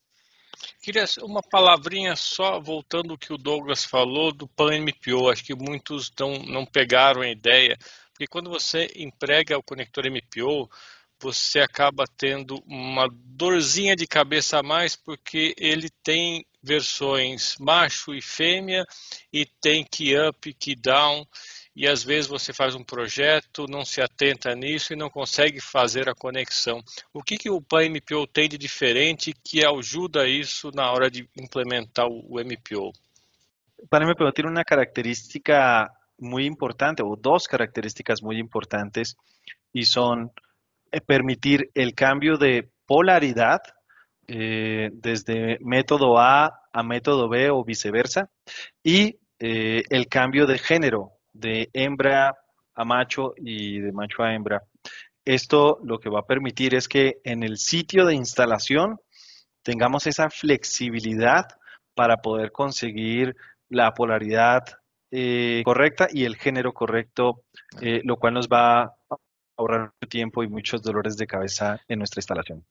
S1: Queria uma palavrinha só, voltando ao que o Douglas falou do PAN-MPO. Acho que muitos não, não pegaram a ideia, porque quando você emprega o conector MPO, você acaba tendo uma dorzinha de cabeça a mais, porque ele tem versões macho e fêmea, e tem key up, key down, e às vezes você faz um projeto, não se atenta nisso e não consegue fazer a conexão. O que, que o Pan MPO tem de diferente que ajuda isso na hora de implementar o
S3: MPO? O Plan MPO tem uma característica muito importante, ou duas características muito importantes, e são eh, permitir o cambio de polaridade eh, desde método A a método B ou viceversa, e eh, el cambio de género de hembra a macho y de macho a hembra. Esto lo que va a permitir es que en el sitio de instalación tengamos esa flexibilidad para poder conseguir la polaridad eh, correcta y el género correcto, eh, lo cual nos va a ahorrar tiempo y muchos dolores de cabeza en nuestra instalación.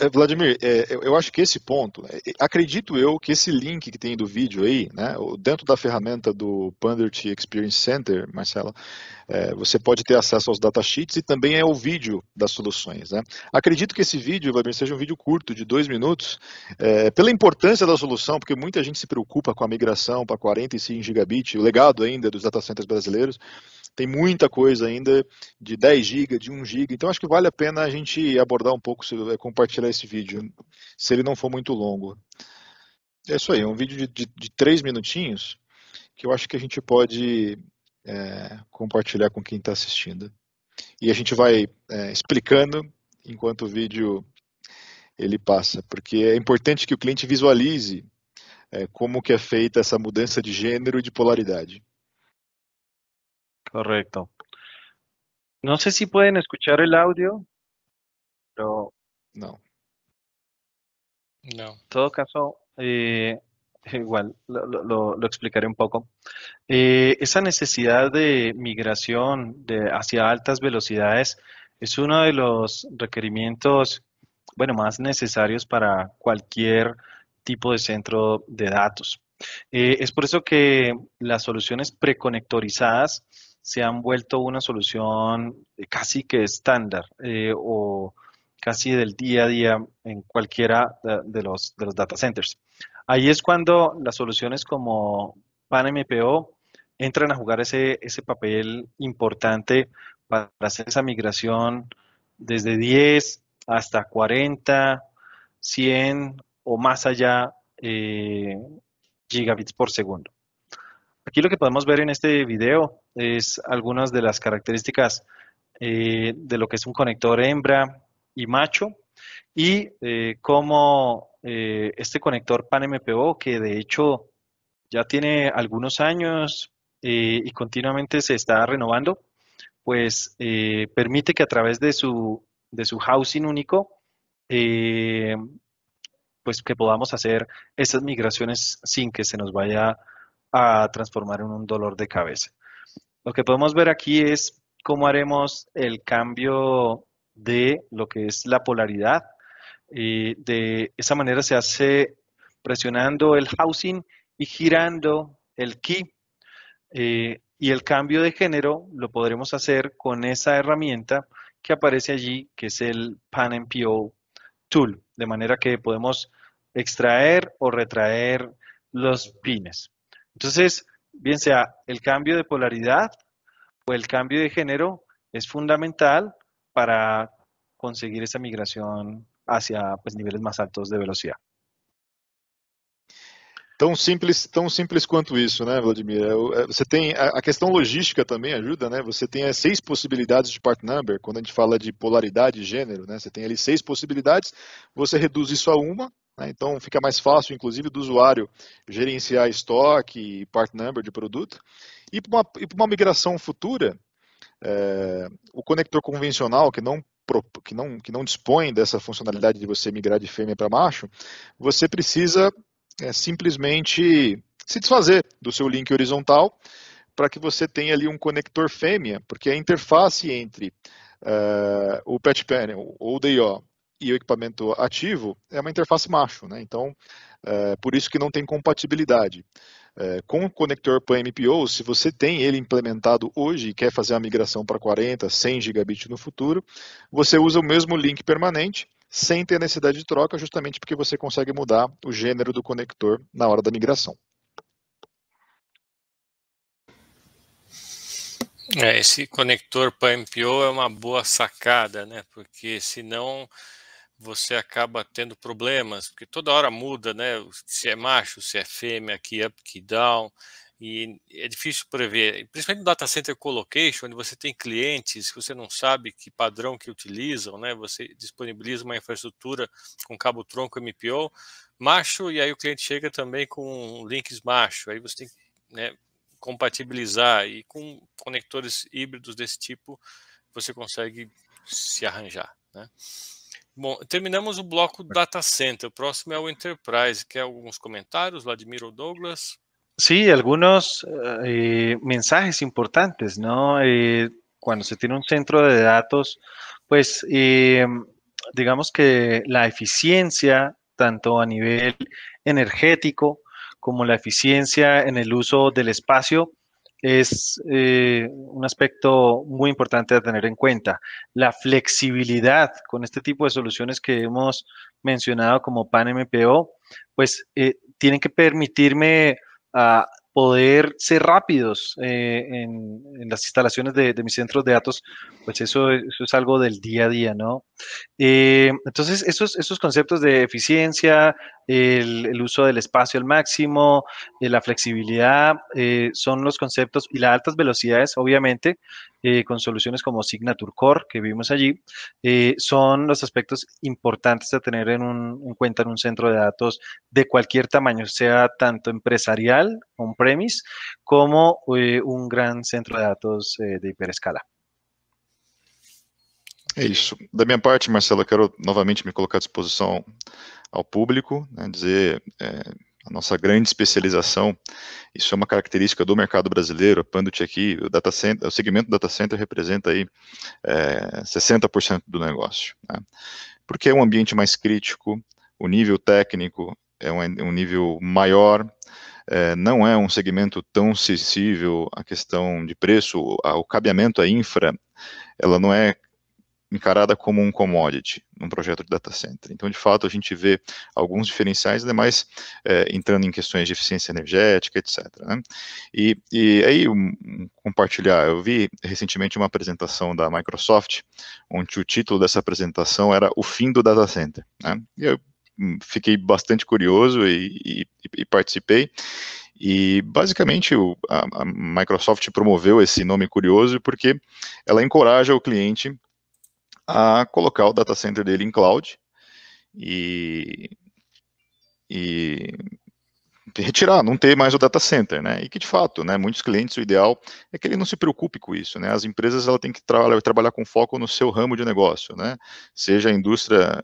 S2: É, Vladimir, é, eu acho que esse ponto, é, acredito eu que esse link que tem do vídeo aí, né, dentro da ferramenta do Pandert Experience Center, Marcela, você pode ter acesso aos datasheets e também é o vídeo das soluções. Né? Acredito que esse vídeo, Vladimir, seja um vídeo curto, de dois minutos, é, pela importância da solução, porque muita gente se preocupa com a migração para 45 gigabit, o legado ainda dos data centers brasileiros, tem muita coisa ainda de 10 GB, de 1 GB, então acho que vale a pena a gente abordar um pouco, compartilhar compartilhar esse vídeo, se ele não for muito longo. É isso aí, é um vídeo de, de, de três minutinhos que eu acho que a gente pode é, compartilhar com quem está assistindo. E a gente vai é, explicando enquanto o vídeo ele passa, porque é importante que o cliente visualize é, como que é feita essa mudança de gênero e de polaridade.
S3: Correcto. No sé si pueden escuchar el audio, pero... No. No. En todo caso, eh, igual lo, explicaré un poco. Eh, esa necesidad de migración de, hacia altas velocidades es uno de los requerimientos, bueno, más necesarios para cualquier tipo de centro de datos. Eh, es por eso que las soluciones preconectorizadas se han vuelto una solución casi que estándar o casi del día a día en cualquiera de, los, de los data centers. Ahí es cuando las soluciones como PanMPO entran a jugar ese, ese papel importante para hacer esa migración desde 10 hasta 40, 100 o más allá eh, gigabits por segundo. Aquí lo que podemos ver en este video es algunas de las características eh, de lo que es un conector hembra, y macho, y eh, como eh, este conector pan PanMPO, que de hecho ya tiene algunos años eh, y continuamente se está renovando, pues permite que a través de su, de su housing único, pues que podamos hacer esas migraciones sin que se nos vaya a transformar en un dolor de cabeza. Lo que podemos ver aquí es cómo haremos el cambio de lo que es la polaridad. Eh, de esa manera se hace presionando el housing y girando el key. Eh, y el cambio de género lo podremos hacer con esa herramienta que aparece allí, que es el Pan MPO Tool, de manera que podemos extraer o retraer los pines. Entonces, bien sea el cambio de polaridad o el cambio de género, es fundamental para conseguir esa migración hacia pues, niveles más altos de velocidad. Tão
S2: simples, tão simples quanto isso, né, Vladimir? É é, você tem a questão logística também ajuda, né? Você tem as seis possibilidades de part number. Quando a gente fala de polaridade e gênero, né? Você tem ali seis possibilidades. Você reduz isso a uma, né? então fica mais fácil, inclusive, do usuário gerenciar estoque e part number de produto. E para uma, uma, migração futura, é, o conector convencional, que não, que, não, que não dispõe dessa funcionalidade de você migrar de fêmea para macho, você precisa é, simplesmente se desfazer do seu link horizontal para que você tenha ali um conector fêmea, porque a interface entre uh, o patch panel ou o DIO e o equipamento ativo é uma interface macho, né? Então, é, por isso que não tem compatibilidade. É, com o conector para MPO, se você tem ele implementado hoje e quer fazer a migração para 40, 100 gigabit no futuro, você usa o mesmo link permanente sem ter necessidade de troca, justamente porque você consegue mudar o gênero do conector na hora da migração.
S3: É,
S1: esse conector para MPO é uma boa sacada, né? Porque senão você acaba tendo problemas, porque toda hora muda, né? Se é macho, se é fêmea, que up, que down, e é difícil prever, principalmente no data center colocation, onde você tem clientes que você não sabe que padrão que utilizam, né? Você disponibiliza uma infraestrutura com cabo tronco MPO macho e aí o cliente chega também com links macho, aí você tem que né, compatibilizar e com conectores híbridos desse tipo você consegue se arranjar, né? Bueno, terminamos el bloco Data Center. próximo es el Enterprise. Quer algunos comentarios, Vladimir Douglas?
S3: Sí, algunos eh, eh, mensajes importantes, ¿no? Eh, cuando se tiene un centro de datos, pues digamos que la eficiencia, tanto a nivel energético como la eficiencia en el uso del espacio, es eh, un aspecto muy importante a tener en cuenta. La flexibilidad con este tipo de soluciones que hemos mencionado como PAN MPO, pues eh, tienen que permitirme a ah, poder ser rápidos eh, en, las instalaciones de, mis centros de datos, pues eso, eso, es algo del día a día, ¿no? entonces, esos, esos conceptos de eficiencia, el, uso del espacio al máximo, eh, la flexibilidad, eh, son los conceptos y las altas velocidades, obviamente, eh, con soluciones como Signature Core que vimos allí, son los aspectos importantes a tener en, un, en cuenta en un centro de datos de cualquier tamaño, sea tanto empresarial, on-premise, como un gran centro de datos de hiperescala.
S2: É isso. Da minha parte, eu quero novamente me colocar à disposição ao público, né, dizer é, a nossa grande especialização, isso é uma característica do mercado brasileiro, a te aqui, o, data center, o segmento data center representa aí é, 60% do negócio, né, porque é um ambiente mais crítico, o nível técnico é um, um nível maior, é, não é um segmento tão sensível à questão de preço, ao cabeamento à infra, ela não é encarada como um commodity num projeto de data center. Então, de fato, a gente vê alguns diferenciais, ainda mais é, entrando em questões de eficiência energética, etc. Né? E, e, aí, um, compartilhar, eu vi recentemente uma apresentação da Microsoft, onde o título dessa apresentação era O Fim do Data Center. Né? E eu hum, fiquei bastante curioso e, e, e participei. E basicamente a Microsoft promoveu esse nome curioso porque ela encoraja o cliente a colocar o data center dele em cloud e, e retirar, não ter mais o data center, né? E que de fato, né, muitos clientes o ideal é que ele não se preocupe com isso, né? As empresas ela tem que tra trabalhar com foco no seu ramo de negócio, né? Seja a indústria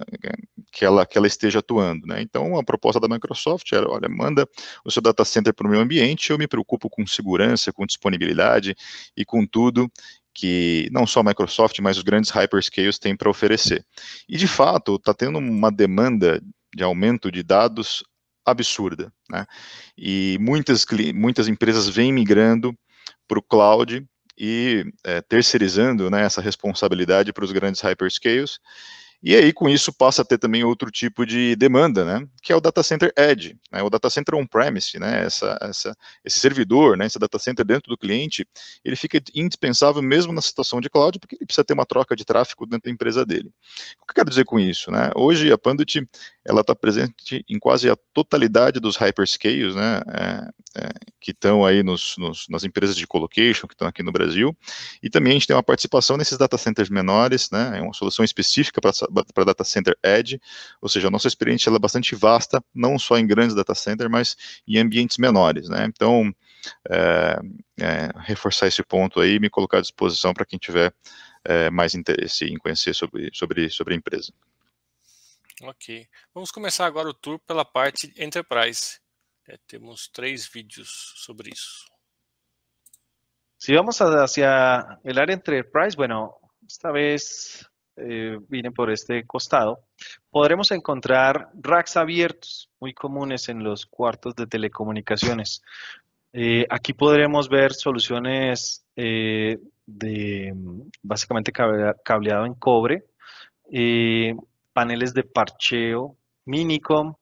S2: que ela que ela esteja atuando, né? Então a proposta da Microsoft era, olha, manda o seu data center para o meu ambiente, eu me preocupo com segurança, com disponibilidade e com tudo que não só a Microsoft, mas os grandes hyperscales têm para oferecer. E de fato, está tendo uma demanda de aumento de dados absurda. Né? E muitas, muitas empresas vêm migrando para o cloud e é, terceirizando né, essa responsabilidade para os grandes hyperscales e aí, com isso, passa a ter também outro tipo de demanda, né? Que é o data center edge, né? o data center on-premise, né? Essa, essa, esse servidor, né? esse data center dentro do cliente, ele fica indispensável mesmo na situação de cloud, porque ele precisa ter uma troca de tráfego dentro da empresa dele. O que eu quero dizer com isso? Né? Hoje, a Pandit, ela está presente em quase a totalidade dos hyperscales, né? É, que estão aí nos, nos, nas empresas de colocation que estão aqui no Brasil, e também a gente tem uma participação nesses data centers menores, né, é uma solução específica para data center edge, ou seja, a nossa experiência é bastante vasta, não só em grandes data centers, mas em ambientes menores, né, então, é, é, reforçar esse ponto aí e me colocar à disposição para quem tiver é, mais interesse em conhecer sobre, sobre, sobre a empresa.
S1: Ok. Vamos começar agora o tour pela parte Enterprise. Eh, tenemos tres tres vídeos sobre eso
S3: Si vamos hacia el área Enterprise, bueno, esta vez eh, vine por este costado, podremos encontrar racks abiertos, muy comunes en los cuartos de telecomunicaciones. Eh, aquí podremos ver soluciones eh, de básicamente cableado en cobre, paneles de parcheo, minicom,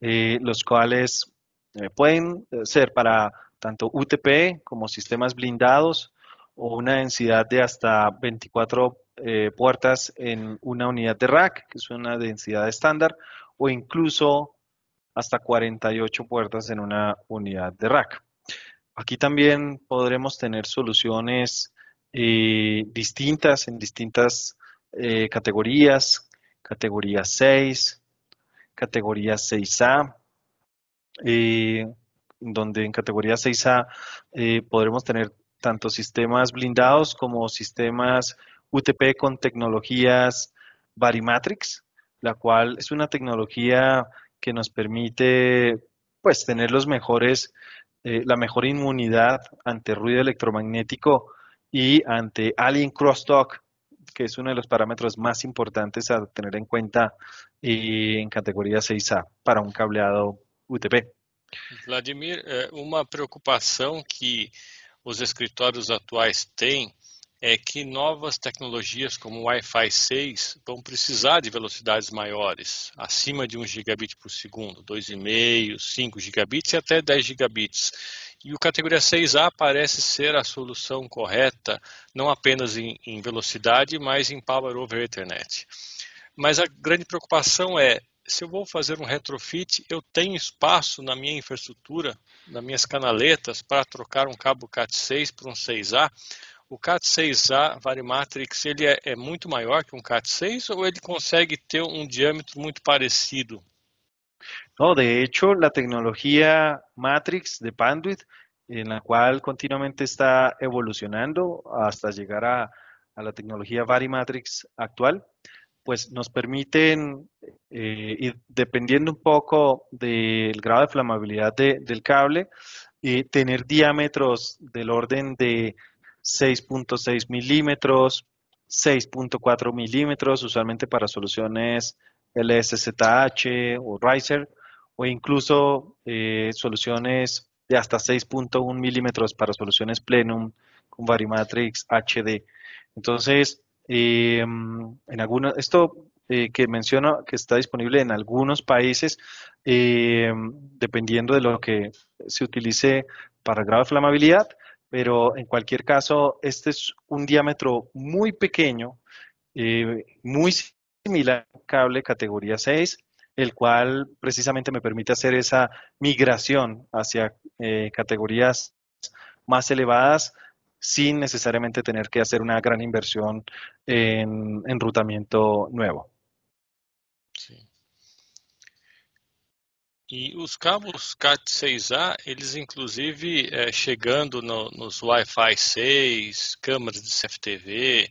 S3: los cuales eh, pueden eh, ser para tanto UTP como sistemas blindados o una densidad de hasta 24 eh, puertas en una unidad de rack, que es una densidad estándar, o incluso hasta 48 puertas en una unidad de rack. Aquí también podremos tener soluciones distintas en distintas categorías, categoría 6, categoría 6A, eh, donde en categoría 6A eh, podremos tener tanto sistemas blindados como sistemas UTP con tecnologías Varimatrix, la cual es una tecnología que nos permite pues tener los mejores, eh, la mejor inmunidad ante ruido electromagnético y ante alien crosstalk, que es uno de los parámetros más importantes a tener en cuenta en categoría 6A para un cableado UDB.
S1: Vladimir, é, uma preocupação que os escritórios atuais têm é que novas tecnologias como o Wi-Fi 6 vão precisar de velocidades maiores, acima de 1 gigabit por segundo, 2,5, 5 gigabits e até 10 gigabits. E o categoria 6A parece ser a solução correta, não apenas em, em velocidade, mas em power over Ethernet. Mas a grande preocupação é se eu vou fazer um retrofit, eu tenho espaço na minha infraestrutura, nas minhas canaletas, para trocar um cabo CAT6 por um 6A? O CAT6A Varimatrix, ele é, é muito maior que um CAT6 ou ele consegue ter um diâmetro muito parecido?
S3: de hecho, la tecnología Matrix de Panduit, en la cual continuamente está evolucionando hasta llegar a, a la tecnología Varimatrix actual, pues nos permiten, eh, dependiendo un poco del grado de flamabilidad del cable, y eh, tener diámetros del orden de 6.6 milímetros, 6.4 milímetros, usualmente para soluciones LSZH o riser, o incluso eh, soluciones de hasta 6.1 milímetros para soluciones plenum con Varimatrix HD. Entonces, eh, mm, en algunos, esto eh, que menciono que está disponible en algunos países, eh, dependiendo de lo que se utilice para grado de flamabilidad, pero en cualquier caso, este es un diámetro muy pequeño, muy similar al cable categoría 6, el cual precisamente me permite hacer esa migración hacia categorías más elevadas sin necesariamente tener que hacer una gran inversión en enrutamiento nuevo. Sim.
S1: E os cabos Cat6A, eles inclusive é, chegando no, nos Wi-Fi 6, câmeras de CFTV,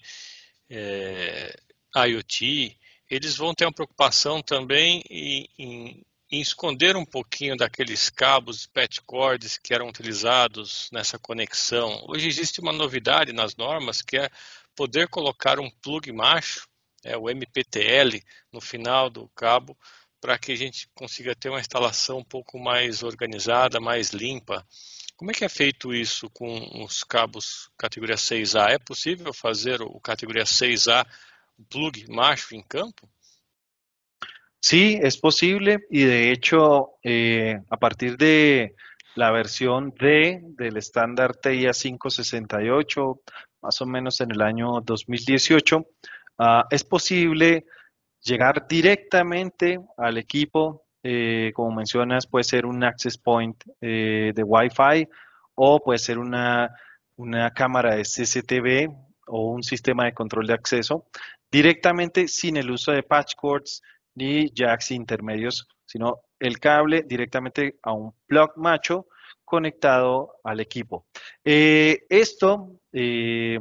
S1: é, IoT, eles vão ter uma preocupação também em, em em esconder um pouquinho daqueles cabos pet cords que eram utilizados nessa conexão. Hoje existe uma novidade nas normas que é poder colocar um plug macho, é, o MPTL, no final do cabo, para que a gente consiga ter uma instalação um pouco mais organizada, mais limpa. Como é que é feito isso com os cabos categoria 6A? É possível fazer o categoria 6A plug macho em campo?
S3: Sí, es posible y de hecho eh, a partir de la versión D del estándar TIA 568, más o menos en el año 2018, ah, es posible llegar directamente al equipo, eh, como mencionas, puede ser un access point eh, de Wi-Fi o puede ser una, cámara de CCTV o un sistema de control de acceso, directamente sin el uso de patch cords ni jacks intermedios, sino el cable directamente a un plug macho conectado al equipo. Eh, esto, eh,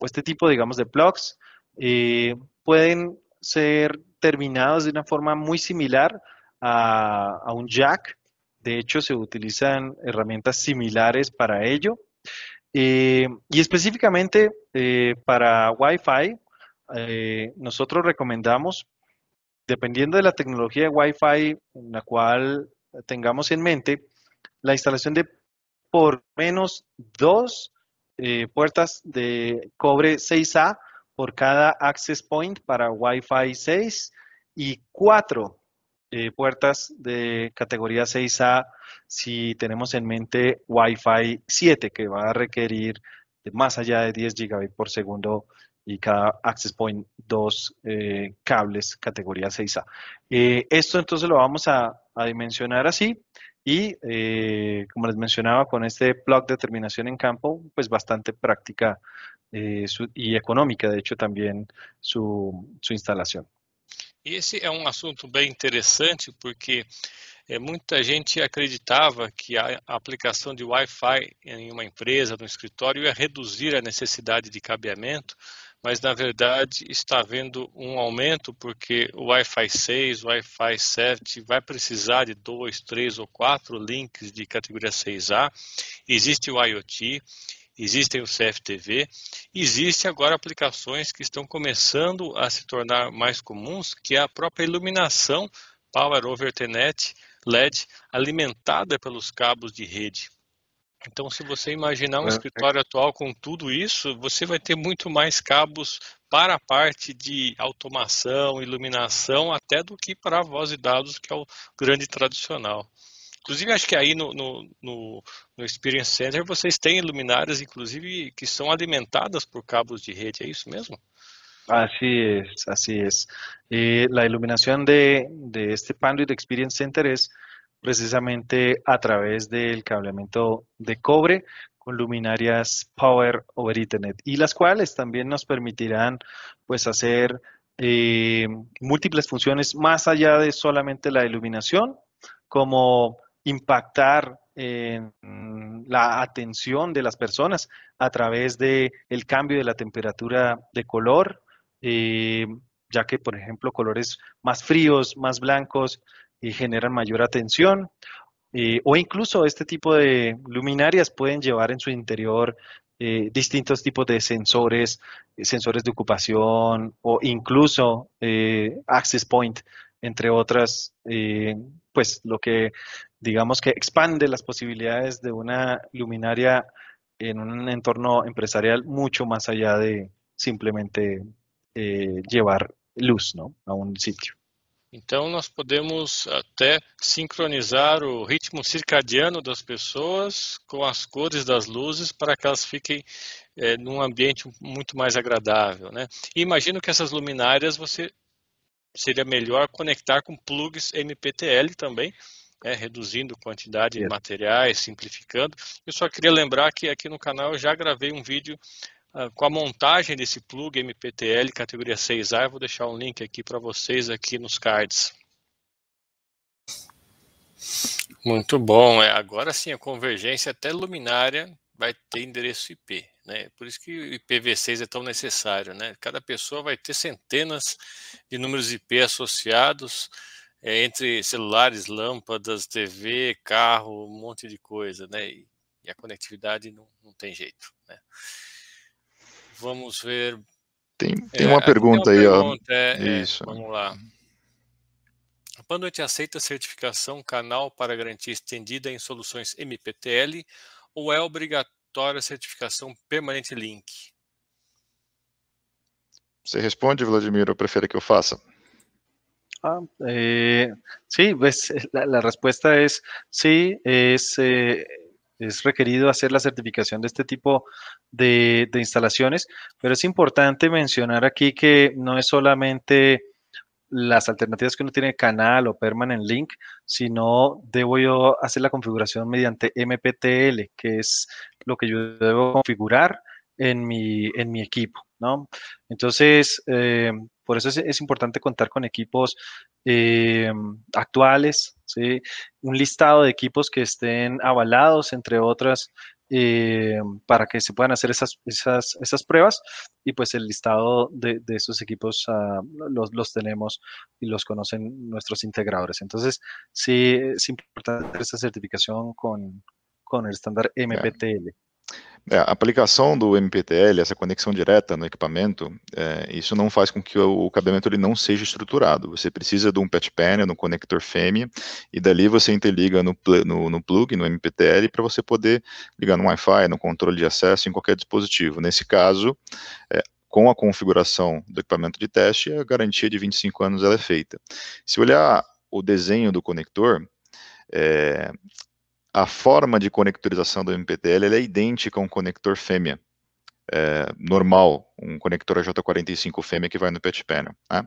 S3: este tipo, digamos, de plugs, eh, pueden ser terminados de una forma muy similar a, un jack. De hecho, se utilizan herramientas similares para ello. Eh, y específicamente para Wi-Fi, nosotros recomendamos dependiendo de la tecnología de Wi-Fi en la cual tengamos en mente, la instalación de por menos dos eh, puertas de cobre 6A por cada access point para Wi-Fi 6 y cuatro eh, puertas de categoría 6A si tenemos en mente Wi-Fi 7 que va a requerir de más allá de 10 gigabit por segundo y cada access point dos eh, cables categoría 6A. Eh, esto entonces lo vamos a, a dimensionar así y eh, como les mencionaba con este plug de terminación en campo, pues bastante práctica eh, su, y económica de hecho también su, su instalación.
S1: esse é um assunto bem interessante porque é, muita gente acreditava que a aplicação de Wi-Fi em uma empresa, no escritório, ia reduzir a necessidade de cabeamento, mas na verdade está havendo um aumento porque o Wi-Fi 6, o Wi-Fi 7 vai precisar de dois, três ou quatro links de categoria 6A. Existe o IoT, existem o CFTV, existe agora aplicações que estão começando a se tornar mais comuns, que é a própria iluminação Power over Ethernet LED alimentada pelos cabos de rede. Então, se você imaginar um é. escritório atual com tudo isso, você vai ter muito mais cabos para a parte de automação, iluminação, até do que para a voz e dados, que é o grande tradicional. Inclusive, acho que aí no, no, no, Experience Center vocês têm luminárias, inclusive, que são alimentadas por cabos
S3: de rede, é isso mesmo? Así es, así es. Eh, la iluminación de, de, este do Experience Center es precisamente a través del cableamiento de cobre con luminarias Power over Ethernet y las cuales también nos permitirán pues hacer eh, múltiples funciones más allá de solamente la iluminación, como impactar en la atención de las personas a través del el cambio de la temperatura de color, eh, ya que, por ejemplo, colores más fríos, más blancos, y generan mayor atención. Eh, o incluso este tipo de luminarias pueden llevar en su interior eh, distintos tipos de sensores, eh, sensores de ocupación o incluso access point, entre otras, pues lo que digamos que expande las posibilidades de una luminaria en un entorno empresarial mucho más allá de simplemente llevar luz ¿no? a un sitio.
S1: Então, nós podemos até sincronizar o ritmo circadiano das pessoas com as cores das luzes para que elas fiquem é, num ambiente muito mais agradável. Né? E imagino que essas luminárias você seria melhor conectar com plugs MPTL também, né? reduzindo quantidade de materiais, simplificando. Eu só queria lembrar que aqui no canal eu já gravei um vídeo ah, com a montagem desse plug MPTL categoria 6A. Eu vou deixar um link aqui para vocês aqui nos cards. Muito bom. É, agora sim, a convergência até luminária vai ter endereço IP. Né? Por isso que o IPv6 é tão necessário. Né? Cada pessoa vai ter centenas de números IP associados é, entre celulares, lâmpadas, TV, carro, um monte de coisa. Né? E, e a conectividade não, não tem jeito. Né? Vamos ver.
S2: Tem, tem é, uma pergunta tem uma aí, pergunta, ó. É, é, Isso. É, vamos
S1: lá. A Panduit aceita certificação canal para garantia estendida em soluções MPTL ou é obrigatória a certificação permanente link?
S2: Você responde, Vladimir, ou prefere que eu faça?
S3: Ah, eh, sí, pues la, la, respuesta es sí, es eh, es requerido hacer la certificación de este tipo de, instalaciones, pero es importante mencionar aquí que no es solamente las alternativas que uno tiene canal o permanent link, sino debo yo hacer la configuración mediante MPTL, que es lo que yo debo configurar en mi, en mi equipo, ¿no? Entonces, eh, por eso es, importante contar con equipos eh, actuales, Un listado de equipos que estén avalados, entre otras, eh, para que se puedan hacer esas, esas, esas pruebas y pues el listado de, esos equipos ah, los, los, tenemos y los conocen nuestros integradores. Entonces, sí es importante hacer esta certificación con, el estándar MPTL.
S2: É, a aplicação do MPTL, essa conexão direta no equipamento, é, isso não faz com que o, o cabimento ele não seja estruturado. Você precisa de um patch panel, de um conector fêmea, e dali você interliga no, no, no plug, no MPTL, para você poder ligar no Wi-Fi, no controle de acesso, em qualquer dispositivo. Nesse caso, é, com a configuração do equipamento de teste, a garantia de 25 anos ela é feita. Se olhar o desenho do conector, é, a forma de conectorização do MPTL é idêntica a um conector fêmea é, normal, um conector AJ45 fêmea que vai no patch panel. Né?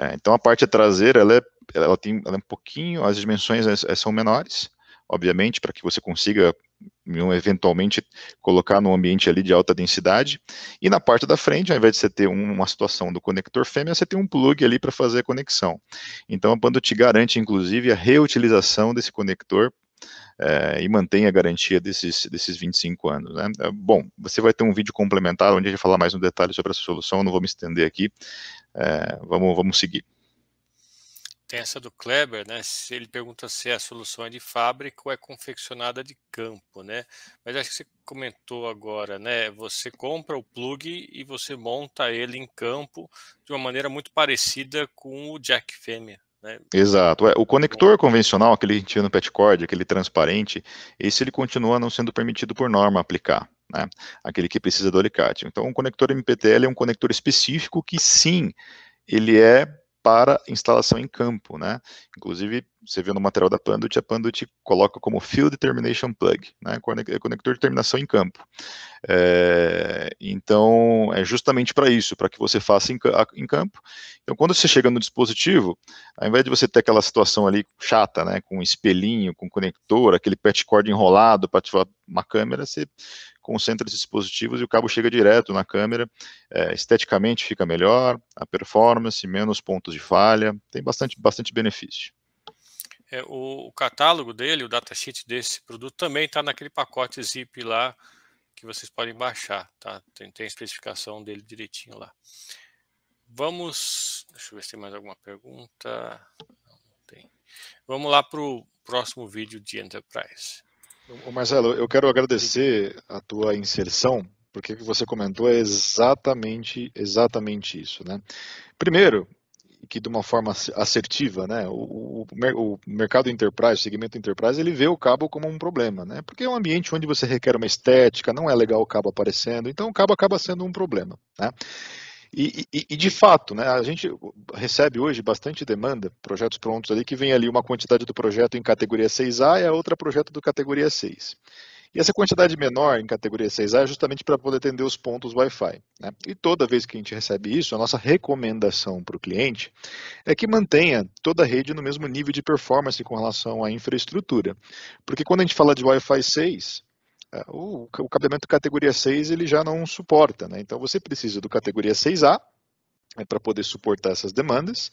S2: É. é, então a parte traseira ela, é, ela tem ela é um pouquinho, as dimensões é, são menores, obviamente, para que você consiga eventualmente colocar num ambiente ali de alta densidade. E na parte da frente, ao invés de você ter uma situação do conector fêmea, você tem um plug ali para fazer a conexão. Então a Bando te garante, inclusive, a reutilização desse conector é, e mantém a garantia desses, desses 25 anos. Né? Eh, bom, você vai ter um vídeo complementar onde a gente vai falar mais no detalhe sobre essa solução, não vou me estender aqui, é, vamos, vamos seguir.
S1: Tem essa do Kleber, né? Ele pergunta se a solução é de fábrica ou é confeccionada de campo, né? Mas acho que você comentou agora, né? Você compra o plug e você monta ele em campo de uma maneira muito parecida com o jack fêmea. Né?
S2: Exato. É, o conector convencional, aquele que a gente no petcord, aquele transparente, esse ele continua não sendo permitido por norma aplicar. Né? Aquele que precisa do alicate. Então, o um conector MPTL é um conector específico que sim, ele é para instalação em campo, né? Inclusive, você viu no material da Pandut, a Pandut coloca como Field Termination Plug, né? É conector de terminação em campo. É, então, é justamente para isso, para que você faça em, em, campo. Então, quando você chega no dispositivo, ao invés de você ter aquela situação ali chata, né? Com espelhinho, com conector, aquele patch cord enrolado para ativar uma câmera, você concentra esses dispositivos e o cabo chega direto na câmera. É, esteticamente fica melhor, a performance, menos pontos de falha, tem bastante, bastante benefício.
S1: É, o, o, catálogo dele, o datasheet desse produto também está naquele pacote zip lá que vocês podem baixar, tá? Tem, tem a especificação dele direitinho lá. Vamos, deixa eu ver se tem mais alguma pergunta. Não, não tem. Vamos lá para o próximo vídeo de Enterprise.
S2: Marcelo, eu quero agradecer a tua inserção, porque o que você comentou é exatamente, exatamente isso. Né? Primeiro, que de uma forma assertiva, né? O, o, o, mercado enterprise, o segmento enterprise, ele vê o cabo como um problema, né? Porque é um ambiente onde você requer uma estética, não é legal o cabo aparecendo, então o cabo acaba sendo um problema, né? E, e, e, de fato, né, a gente recebe hoje bastante demanda, projetos prontos ali, que vem ali uma quantidade do projeto em categoria 6A e a outra projeto do categoria 6. E essa quantidade menor em categoria 6A é justamente para poder atender os pontos Wi-Fi. Né? E toda vez que a gente recebe isso, a nossa recomendação para o cliente é que mantenha toda a rede no mesmo nível de performance com relação à infraestrutura. Porque quando a gente fala de Wi-Fi 6, é, o, o cabimento categoria 6 ele já não suporta. Né? Então você precisa do categoria 6A né, para poder suportar essas demandas.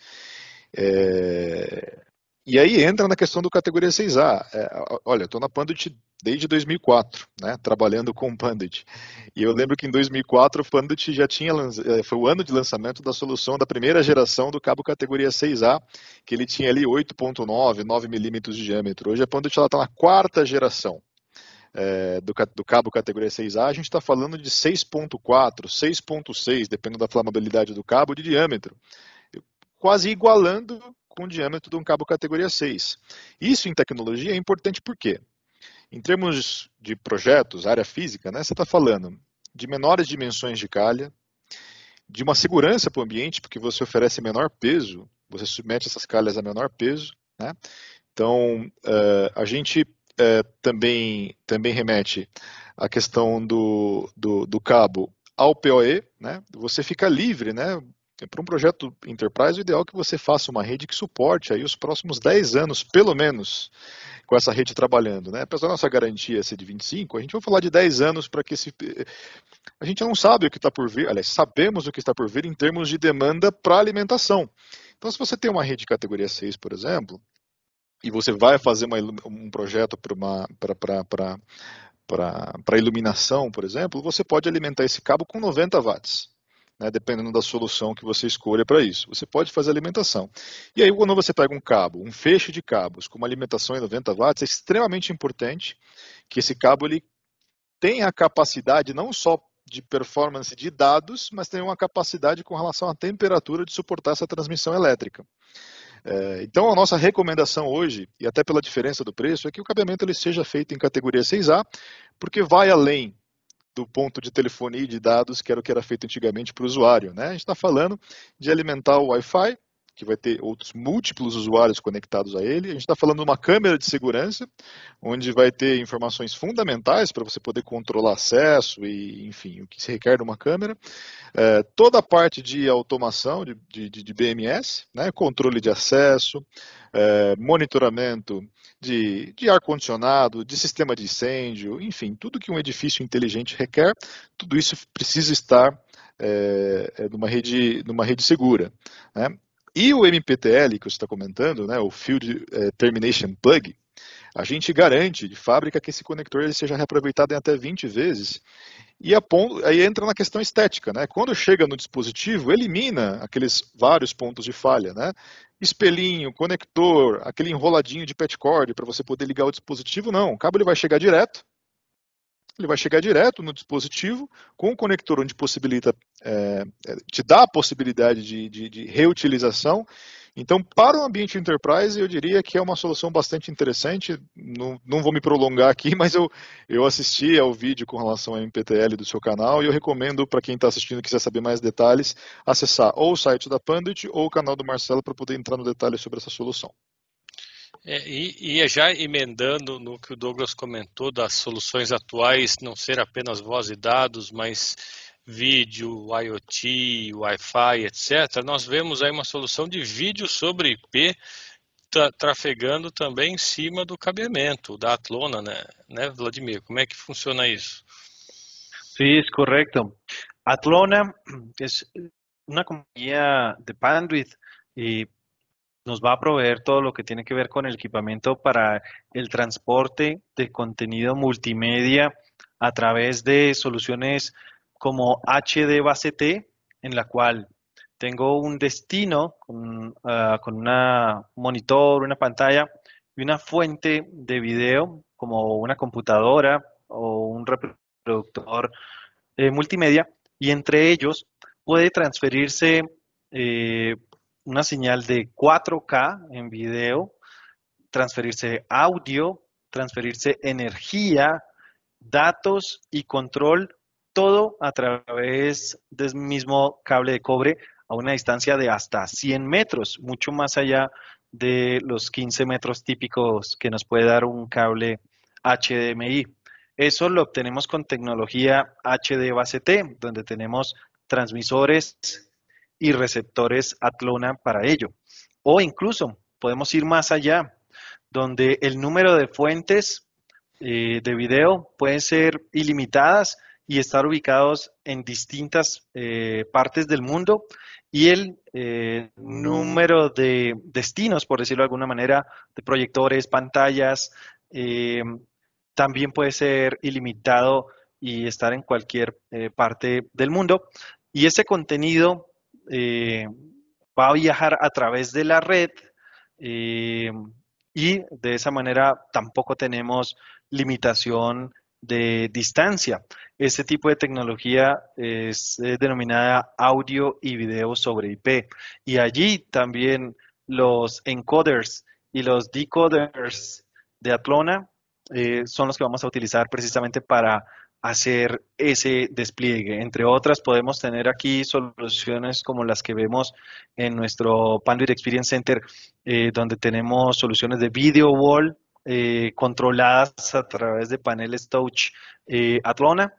S2: É... E aí entra na questão do categoria 6A. É, olha, estou na Pandit desde 2004, né, trabalhando com Pandit. E eu lembro que em 2004 o Pandit já tinha é, foi o ano de lançamento da solução da primeira geração do cabo categoria 6A, que ele tinha ali 8.9, 9 milímetros de diâmetro. Hoje a Pandit está na quarta geração é, do, do, cabo categoria 6A, a gente está falando de 6.4, 6.6, dependendo da flamabilidade do cabo, de diâmetro, quase igualando com o diâmetro de um cabo categoria 6. Isso em tecnologia é importante por quê? Em termos de projetos, área física, né, você está falando de menores dimensões de calha, de uma segurança para o ambiente, porque você oferece menor peso, você submete essas calhas a menor peso. Né? Então, uh, a gente é, também, também remete à questão do, do, do cabo ao PoE, né? Você fica livre, né? É, para um projeto enterprise, o ideal é que você faça uma rede que suporte aí os próximos 10 anos, pelo menos, com essa rede trabalhando. Né? Apesar da nossa garantia ser de 25, a gente vai falar de 10 anos para que esse. A gente não sabe o que está por vir, aliás, sabemos o que está por vir em termos de demanda para alimentação. Então, se você tem uma rede de categoria 6, por exemplo, e você vai fazer uma, um projeto para iluminação, por exemplo, você pode alimentar esse cabo com 90 watts. Né, dependendo da solução que você escolha para isso. Você pode fazer alimentação. E aí, quando você pega um cabo, um feixe de cabos com uma alimentação em 90 watts, é extremamente importante que esse cabo ele tenha a capacidade não só de performance de dados, mas tenha uma capacidade com relação à temperatura de suportar essa transmissão elétrica. É, então, a nossa recomendação hoje, e até pela diferença do preço, é que o cabeamento ele seja feito em categoria 6A, porque vai além do ponto de telefonia e de dados que era o que era feito antigamente para o usuário. Né? A gente está falando de alimentar o Wi-Fi que vai ter outros múltiplos usuários conectados a ele. A gente está falando de uma câmera de segurança, onde vai ter informações fundamentais para você poder controlar acesso e, enfim, o que se requer de uma câmera. É, toda a parte de automação de, de, de BMS, né, controle de acesso, é, monitoramento de, de ar-condicionado, de sistema de incêndio, enfim, tudo que um edifício inteligente requer, tudo isso precisa estar é, é numa, rede, numa rede segura. Né? E o MPTL que você está comentando, né, o Field eh, Termination Plug, a gente garante de fábrica que esse conector ele seja reaproveitado em até 20 vezes. E ponto, aí entra na questão estética, né? Quando chega no dispositivo, elimina aqueles vários pontos de falha, né? Espelhinho, conector, aquele enroladinho de petcord para você poder ligar o dispositivo, não. O cabo ele vai chegar direto, ele vai chegar direto no dispositivo com o um conector onde possibilita, é, é, te dá a possibilidade de, de, de, reutilização. Então, para o ambiente enterprise, eu diria que é uma solução bastante interessante. Não, não vou me prolongar aqui, mas eu, eu assisti ao vídeo com relação ao MPTL do seu canal e eu recomendo para quem está assistindo e quiser saber mais detalhes, acessar ou o site da Pandit ou o canal do Marcelo para poder entrar no detalhe sobre essa solução.
S1: É, e, e, é já emendando no que o Douglas comentou das soluções atuais não ser apenas voz e dados, mas vídeo, IoT, Wi-Fi, etc., nós vemos aí uma solução de vídeo sobre IP tra trafegando também em cima do cabeamento da Atlona, né? né, Vladimir? Como é que funciona isso?
S3: Sí, é correto. Atlona é uma companhia de bandwidth e nos va a proveer todo lo que tiene que ver con el equipamiento para el transporte de contenido multimedia a través de soluciones como HD base T, en la cual tengo un destino con, ah, un monitor, una pantalla y una fuente de video como una computadora o un reproductor eh, multimedia y entre ellos puede transferirse eh, una señal de 4K en video, transferirse audio, transferirse energía, datos y control, todo a través del mismo cable de cobre a una distancia de hasta 100 metros, mucho más allá de los 15 metros típicos que nos puede dar un cable HDMI. Eso lo obtenemos con tecnología HD base T, donde tenemos transmisores y receptores Atlona para ello. O incluso podemos ir más allá, donde el número de fuentes eh, de video pueden ser ilimitadas y estar ubicados en distintas eh, partes del mundo y el eh, número de destinos, por decirlo de alguna manera, de proyectores, pantallas, también puede ser ilimitado y estar en cualquier parte del mundo. Y ese contenido eh, va a viajar a través de la red eh, y de esa manera tampoco tenemos limitación de distancia. Este tipo de tecnología es, denominada audio y video sobre IP y allí también los encoders y los decoders de Atlona eh, son los que vamos a utilizar precisamente para hacer ese despliegue. Entre otras, podemos tener aquí soluciones como las que vemos en nuestro Panduit Experience Center, eh, donde tenemos soluciones de video wall eh, controladas a través de paneles touch eh, Atlona.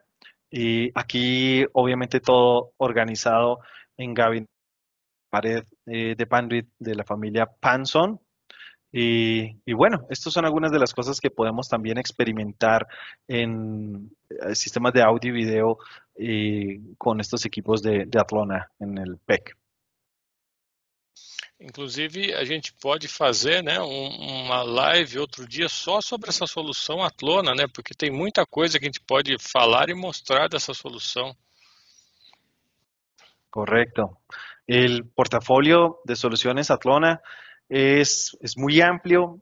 S3: Y aquí, obviamente, todo organizado en Gavin pared eh, de Panduit de la familia Panson, Y, y, bueno, estas son algunas de las cosas que podemos también experimentar en eh, sistemas de audio y video y eh, con estos equipos de, de Atlona en el PEC.
S1: Inclusive, a gente pode fazer né, uma live outro dia só sobre essa solução Atlona, né, porque tem muita coisa que a gente pode falar e mostrar dessa solução.
S3: Correto. O portafolio de soluções Atlona es, muy amplio,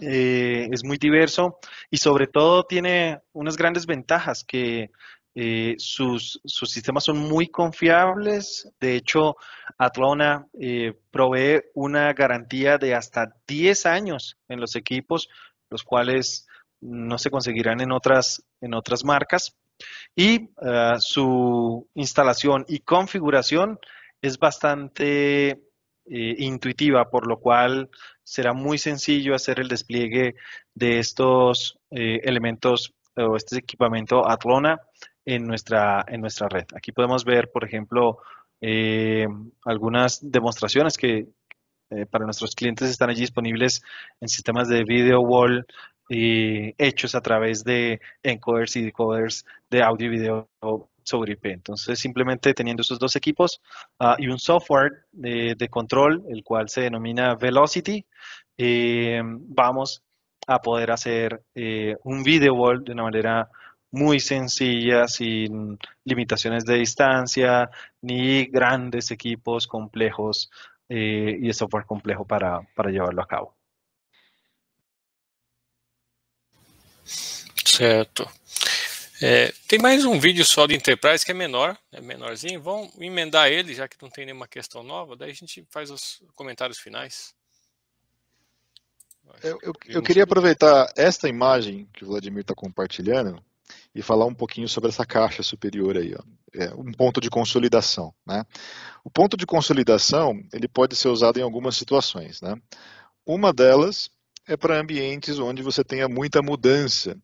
S3: eh, es muy diverso y sobre todo tiene unas grandes ventajas que eh, sus, sistemas son muy confiables. De hecho, Atlona eh, provee una garantía de hasta 10 años en los equipos, los cuales no se conseguirán en otras, en otras marcas. Y ah, su instalación y configuración es bastante eh, intuitiva, por lo cual será muy sencillo hacer el despliegue de estos eh, elementos o este equipamiento Atlona en nuestra, en nuestra red. Aquí podemos ver, por ejemplo, eh, algunas demostraciones que para nuestros clientes están allí disponibles en sistemas de video wall hechos a través de encoders y decoders de audio y video sobre IP. Entonces, simplemente teniendo esos dos equipos ah, y un software de, control, el cual se denomina Velocity, eh, vamos a poder hacer eh, un video wall de una manera muy sencilla, sin limitaciones de distancia, ni grandes equipos complejos eh, y software complejo para, para llevarlo a cabo. Cierto.
S1: É, tem mais um vídeo só de Enterprise que é menor, é menorzinho. Vão emendar ele, já que não tem nenhuma questão nova. Daí a gente faz os comentários finais.
S2: Eu, eu, eu queria aproveitar esta imagem que o Vladimir está compartilhando e falar um pouquinho sobre essa caixa superior aí, é um ponto de consolidação, né? O ponto de consolidação ele pode ser usado em algumas situações, né? Uma delas é para ambientes onde você tenha muita mudança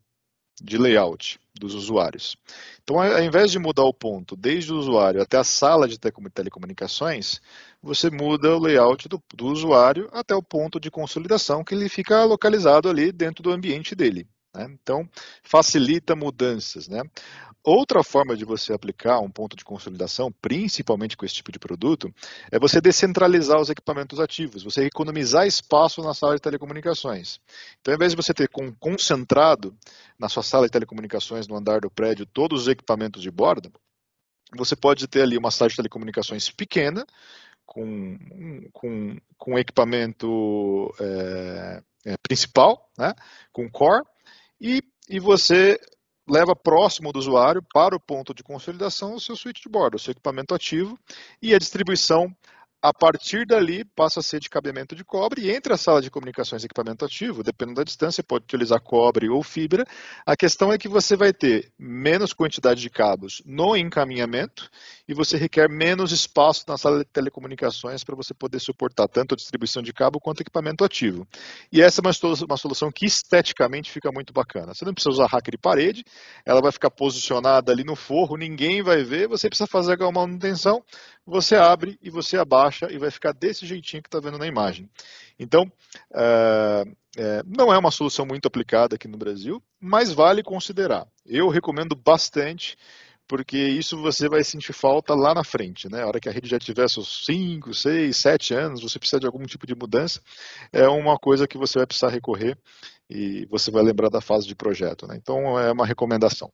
S2: de layout dos usuários. Então, ao invés de mudar o ponto desde o usuário até a sala de telecomunicações, você muda o layout do, do usuário até o ponto de consolidação que ele fica localizado ali dentro do ambiente dele. Né? Então, facilita mudanças. Né? Outra forma de você aplicar um ponto de consolidação, principalmente com esse tipo de produto, é você descentralizar os equipamentos ativos, você economizar espaço na sala de telecomunicações. Então, ao invés de você ter concentrado na sua sala de telecomunicações, no andar do prédio, todos os equipamentos de borda, você pode ter ali uma sala de telecomunicações pequena, com, com, com equipamento é, é, principal, né? com core, e, e você leva próximo do usuário para o ponto de consolidação o seu switch de o seu equipamento ativo e a distribuição a partir dali, passa a ser de cabeamento de cobre e entre a sala de comunicações e equipamento ativo, dependendo da distância, pode utilizar cobre ou fibra. A questão é que você vai ter menos quantidade de cabos no encaminhamento e você requer menos espaço na sala de telecomunicações para você poder suportar tanto a distribuição de cabo quanto equipamento ativo. E essa é uma solução que esteticamente fica muito bacana. Você não precisa usar hack de parede, ela vai ficar posicionada ali no forro, ninguém vai ver, você precisa fazer alguma manutenção, você abre e você abaixa e vai ficar desse jeitinho que está vendo na imagem. Então, é, é, não é uma solução muito aplicada aqui no Brasil, mas vale considerar. Eu recomendo bastante, porque isso você vai sentir falta lá na frente. Né? A hora que a rede já tiver seus 5, 6, 7 anos, você precisa de algum tipo de mudança, é uma coisa que você vai precisar recorrer e você vai lembrar da fase de projeto. Né? Então, é uma recomendação.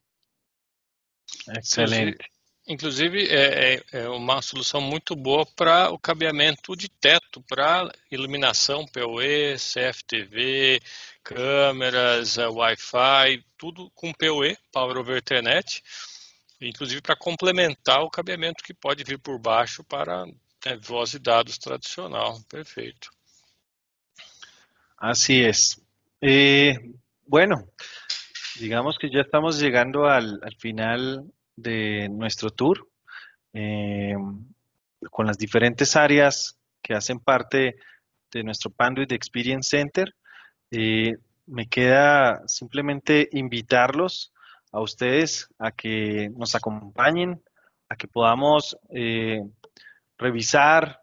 S2: Excelente.
S1: Inclusive, é, é, é, uma solução muito boa para o cabeamento de teto, para iluminação, PoE, CFTV, câmeras, é, Wi-Fi, tudo com PoE, Power over Ethernet, inclusive para complementar o cabeamento que pode vir por baixo para né, voz e dados tradicional. Perfeito.
S3: assim é e eh, bueno, digamos que já estamos chegando ao final de nuestro tour eh, con las diferentes áreas que hacen parte de nuestro Panduit Experience Center. Eh, me queda simplemente invitarlos a ustedes a que nos acompañen, a que podamos eh, revisar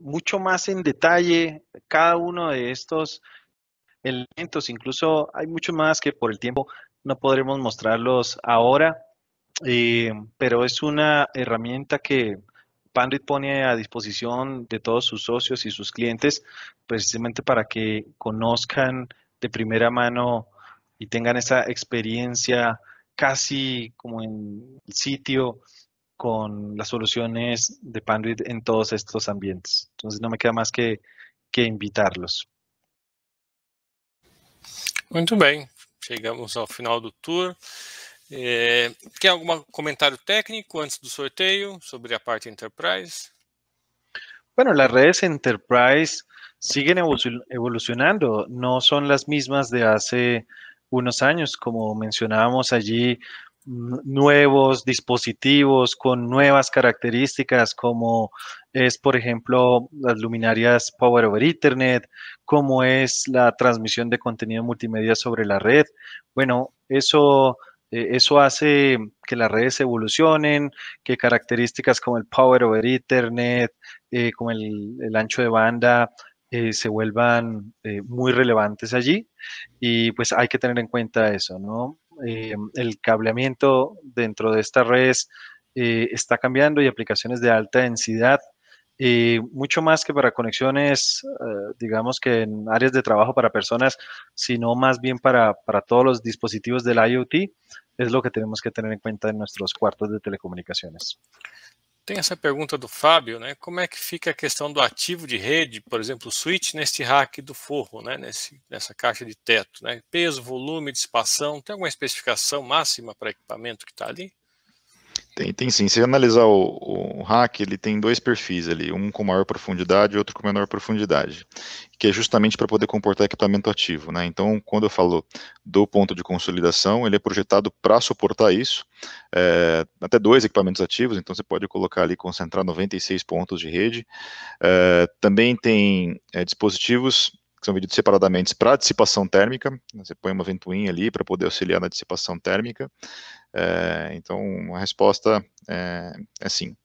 S3: mucho más en detalle cada uno de estos elementos. Incluso hay mucho más que por el tiempo no podremos mostrarlos ahora, eh, pero es una herramienta que Panduit pone a disposición de todos sus socios y sus clientes precisamente para que conozcan de primera mano y tengan esa experiencia casi como en el sitio con las soluciones de Panduit en todos estos ambientes. Entonces no me queda más que, invitarlos.
S1: Muy bien. Llegamos al final del tour. ¿Tiene eh, algún comentario técnico antes del sorteo sobre la parte Enterprise?
S3: Bueno, las redes Enterprise siguen evolucionando, no son las mismas de hace unos años, como mencionábamos allí, mm, nuevos dispositivos con nuevas características como es por ejemplo las luminarias Power over Internet, como es la transmisión de contenido multimedia sobre la red. Bueno, eso eh, eso hace que las redes evolucionen, que características como el Power over Ethernet, eh, como el, ancho de banda, eh, se vuelvan muy relevantes allí. Y pues hay que tener en cuenta eso, ¿no? el cableamiento dentro de estas redes está cambiando y aplicaciones de alta densidad y mucho más que para conexiones, eh, digamos que en áreas de trabajo para personas, sino más bien para, para, todos los dispositivos del IoT, es lo que tenemos que tener en cuenta en nuestros cuartos de telecomunicaciones.
S1: Tem essa pergunta do Fábio, né? Como é que fica a questão do ativo de rede, por exemplo, o switch neste rack do forro, né? Nesse, nessa caixa de teto, né? Peso, volume, dissipação, tem alguma especificação máxima para equipamento que está ali?
S2: Tem, tem sim. Se analisar o, o hack, ele tem dois perfis ali, um com maior profundidade e outro com menor profundidade, que é justamente para poder comportar equipamento ativo. Né? Então, quando eu falo do ponto de consolidação, ele é projetado para suportar isso, é, até dois equipamentos ativos, então você pode colocar ali, concentrar 96 pontos de rede. É, também tem é, dispositivos que são vendidos separadamente para dissipação térmica, você põe uma ventoinha ali para poder auxiliar na dissipação térmica. É, então, uma resposta é, é sim.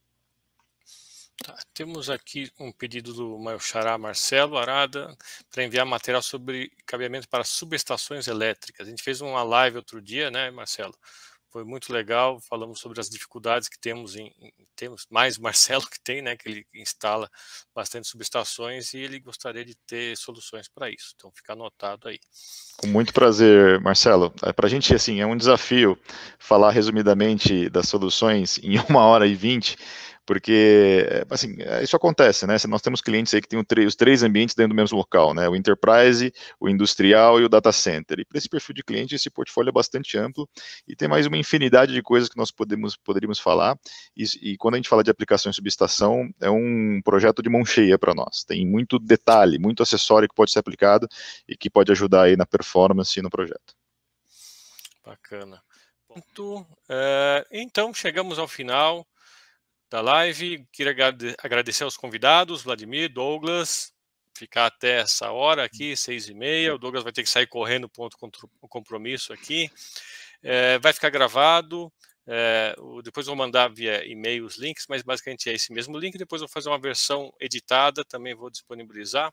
S1: Tá, temos aqui um pedido do Xará Marcelo Arada para enviar material sobre cabeamento para subestações elétricas. A gente fez uma live outro dia, né, Marcelo? foi muito legal. Falamos sobre as dificuldades que temos em, em temos mais Marcelo que tem, né, que ele instala bastante subestações e ele gostaria de ter soluções para isso. Então fica anotado aí.
S2: Com muito prazer, Marcelo. É, para a gente assim é um desafio falar resumidamente das soluções em uma hora e vinte. 20 porque, eh, assim, eh, isso acontece, né? Nós temos clientes aí que têm os três ambientes dentro do mesmo local, né? O enterprise, o industrial e o data center. E para esse perfil de cliente, esse portfólio é bastante amplo e tem mais uma infinidade de coisas que nós podemos, poderíamos falar. E, e quando a gente fala de aplicação em subestação, é um projeto de mão cheia para nós. Tem muito detalhe, muito acessório que pode ser aplicado e que pode ajudar aí na performance e no projeto.
S1: Bacana. Ponto. Uh, então, chegamos ao final da live. Queria agradecer aos convidados, Vladimir, Douglas, ficar até essa hora aqui, seis e meia. O Douglas vai ter que sair correndo ponto contra o compromisso aqui. É, vai ficar gravado. É, depois vou mandar via e-mail os links, mas basicamente é esse mesmo link. Depois vou fazer uma versão editada, também vou disponibilizar.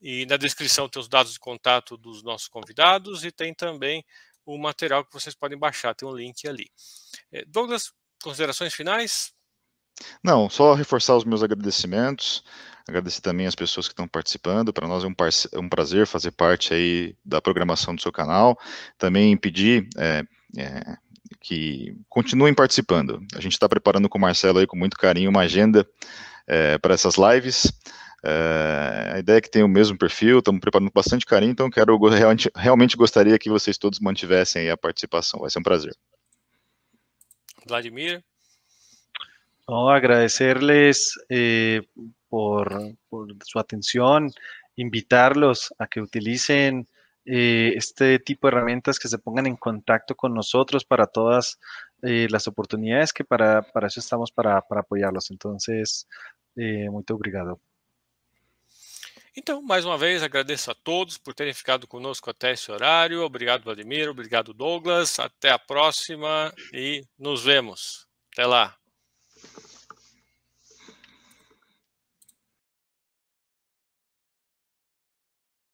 S1: E na descrição tem os dados de contato dos nossos convidados e tem também o material que vocês podem baixar, tem um link ali. É, Douglas, Considerações finais?
S2: Não, só reforçar os meus agradecimentos, agradecer também as pessoas que estão participando. Para nós é um, é um, prazer fazer parte aí da programação do seu canal. Também pedir é, é, que continuem participando. A gente está preparando com o Marcelo aí com muito carinho uma agenda é, para essas lives. É, a ideia é que tem o mesmo perfil, estamos preparando com bastante carinho, então quero realmente, realmente gostaria que vocês todos mantivessem a participação. Vai ser um prazer.
S3: Vladimir. No, agradecerles eh, por, su atención, invitarlos a que utilicen eh, este tipo de herramientas, que se pongan en contacto con nosotros para todas eh, las oportunidades, que para, eso estamos, para, para apoyarlos. Entonces, muy obrigado.
S1: Então, mais uma vez, agradeço a todos por terem ficado conosco até esse horário. Obrigado, Vladimir. Obrigado, Douglas. Até a próxima e nos vemos. Até lá.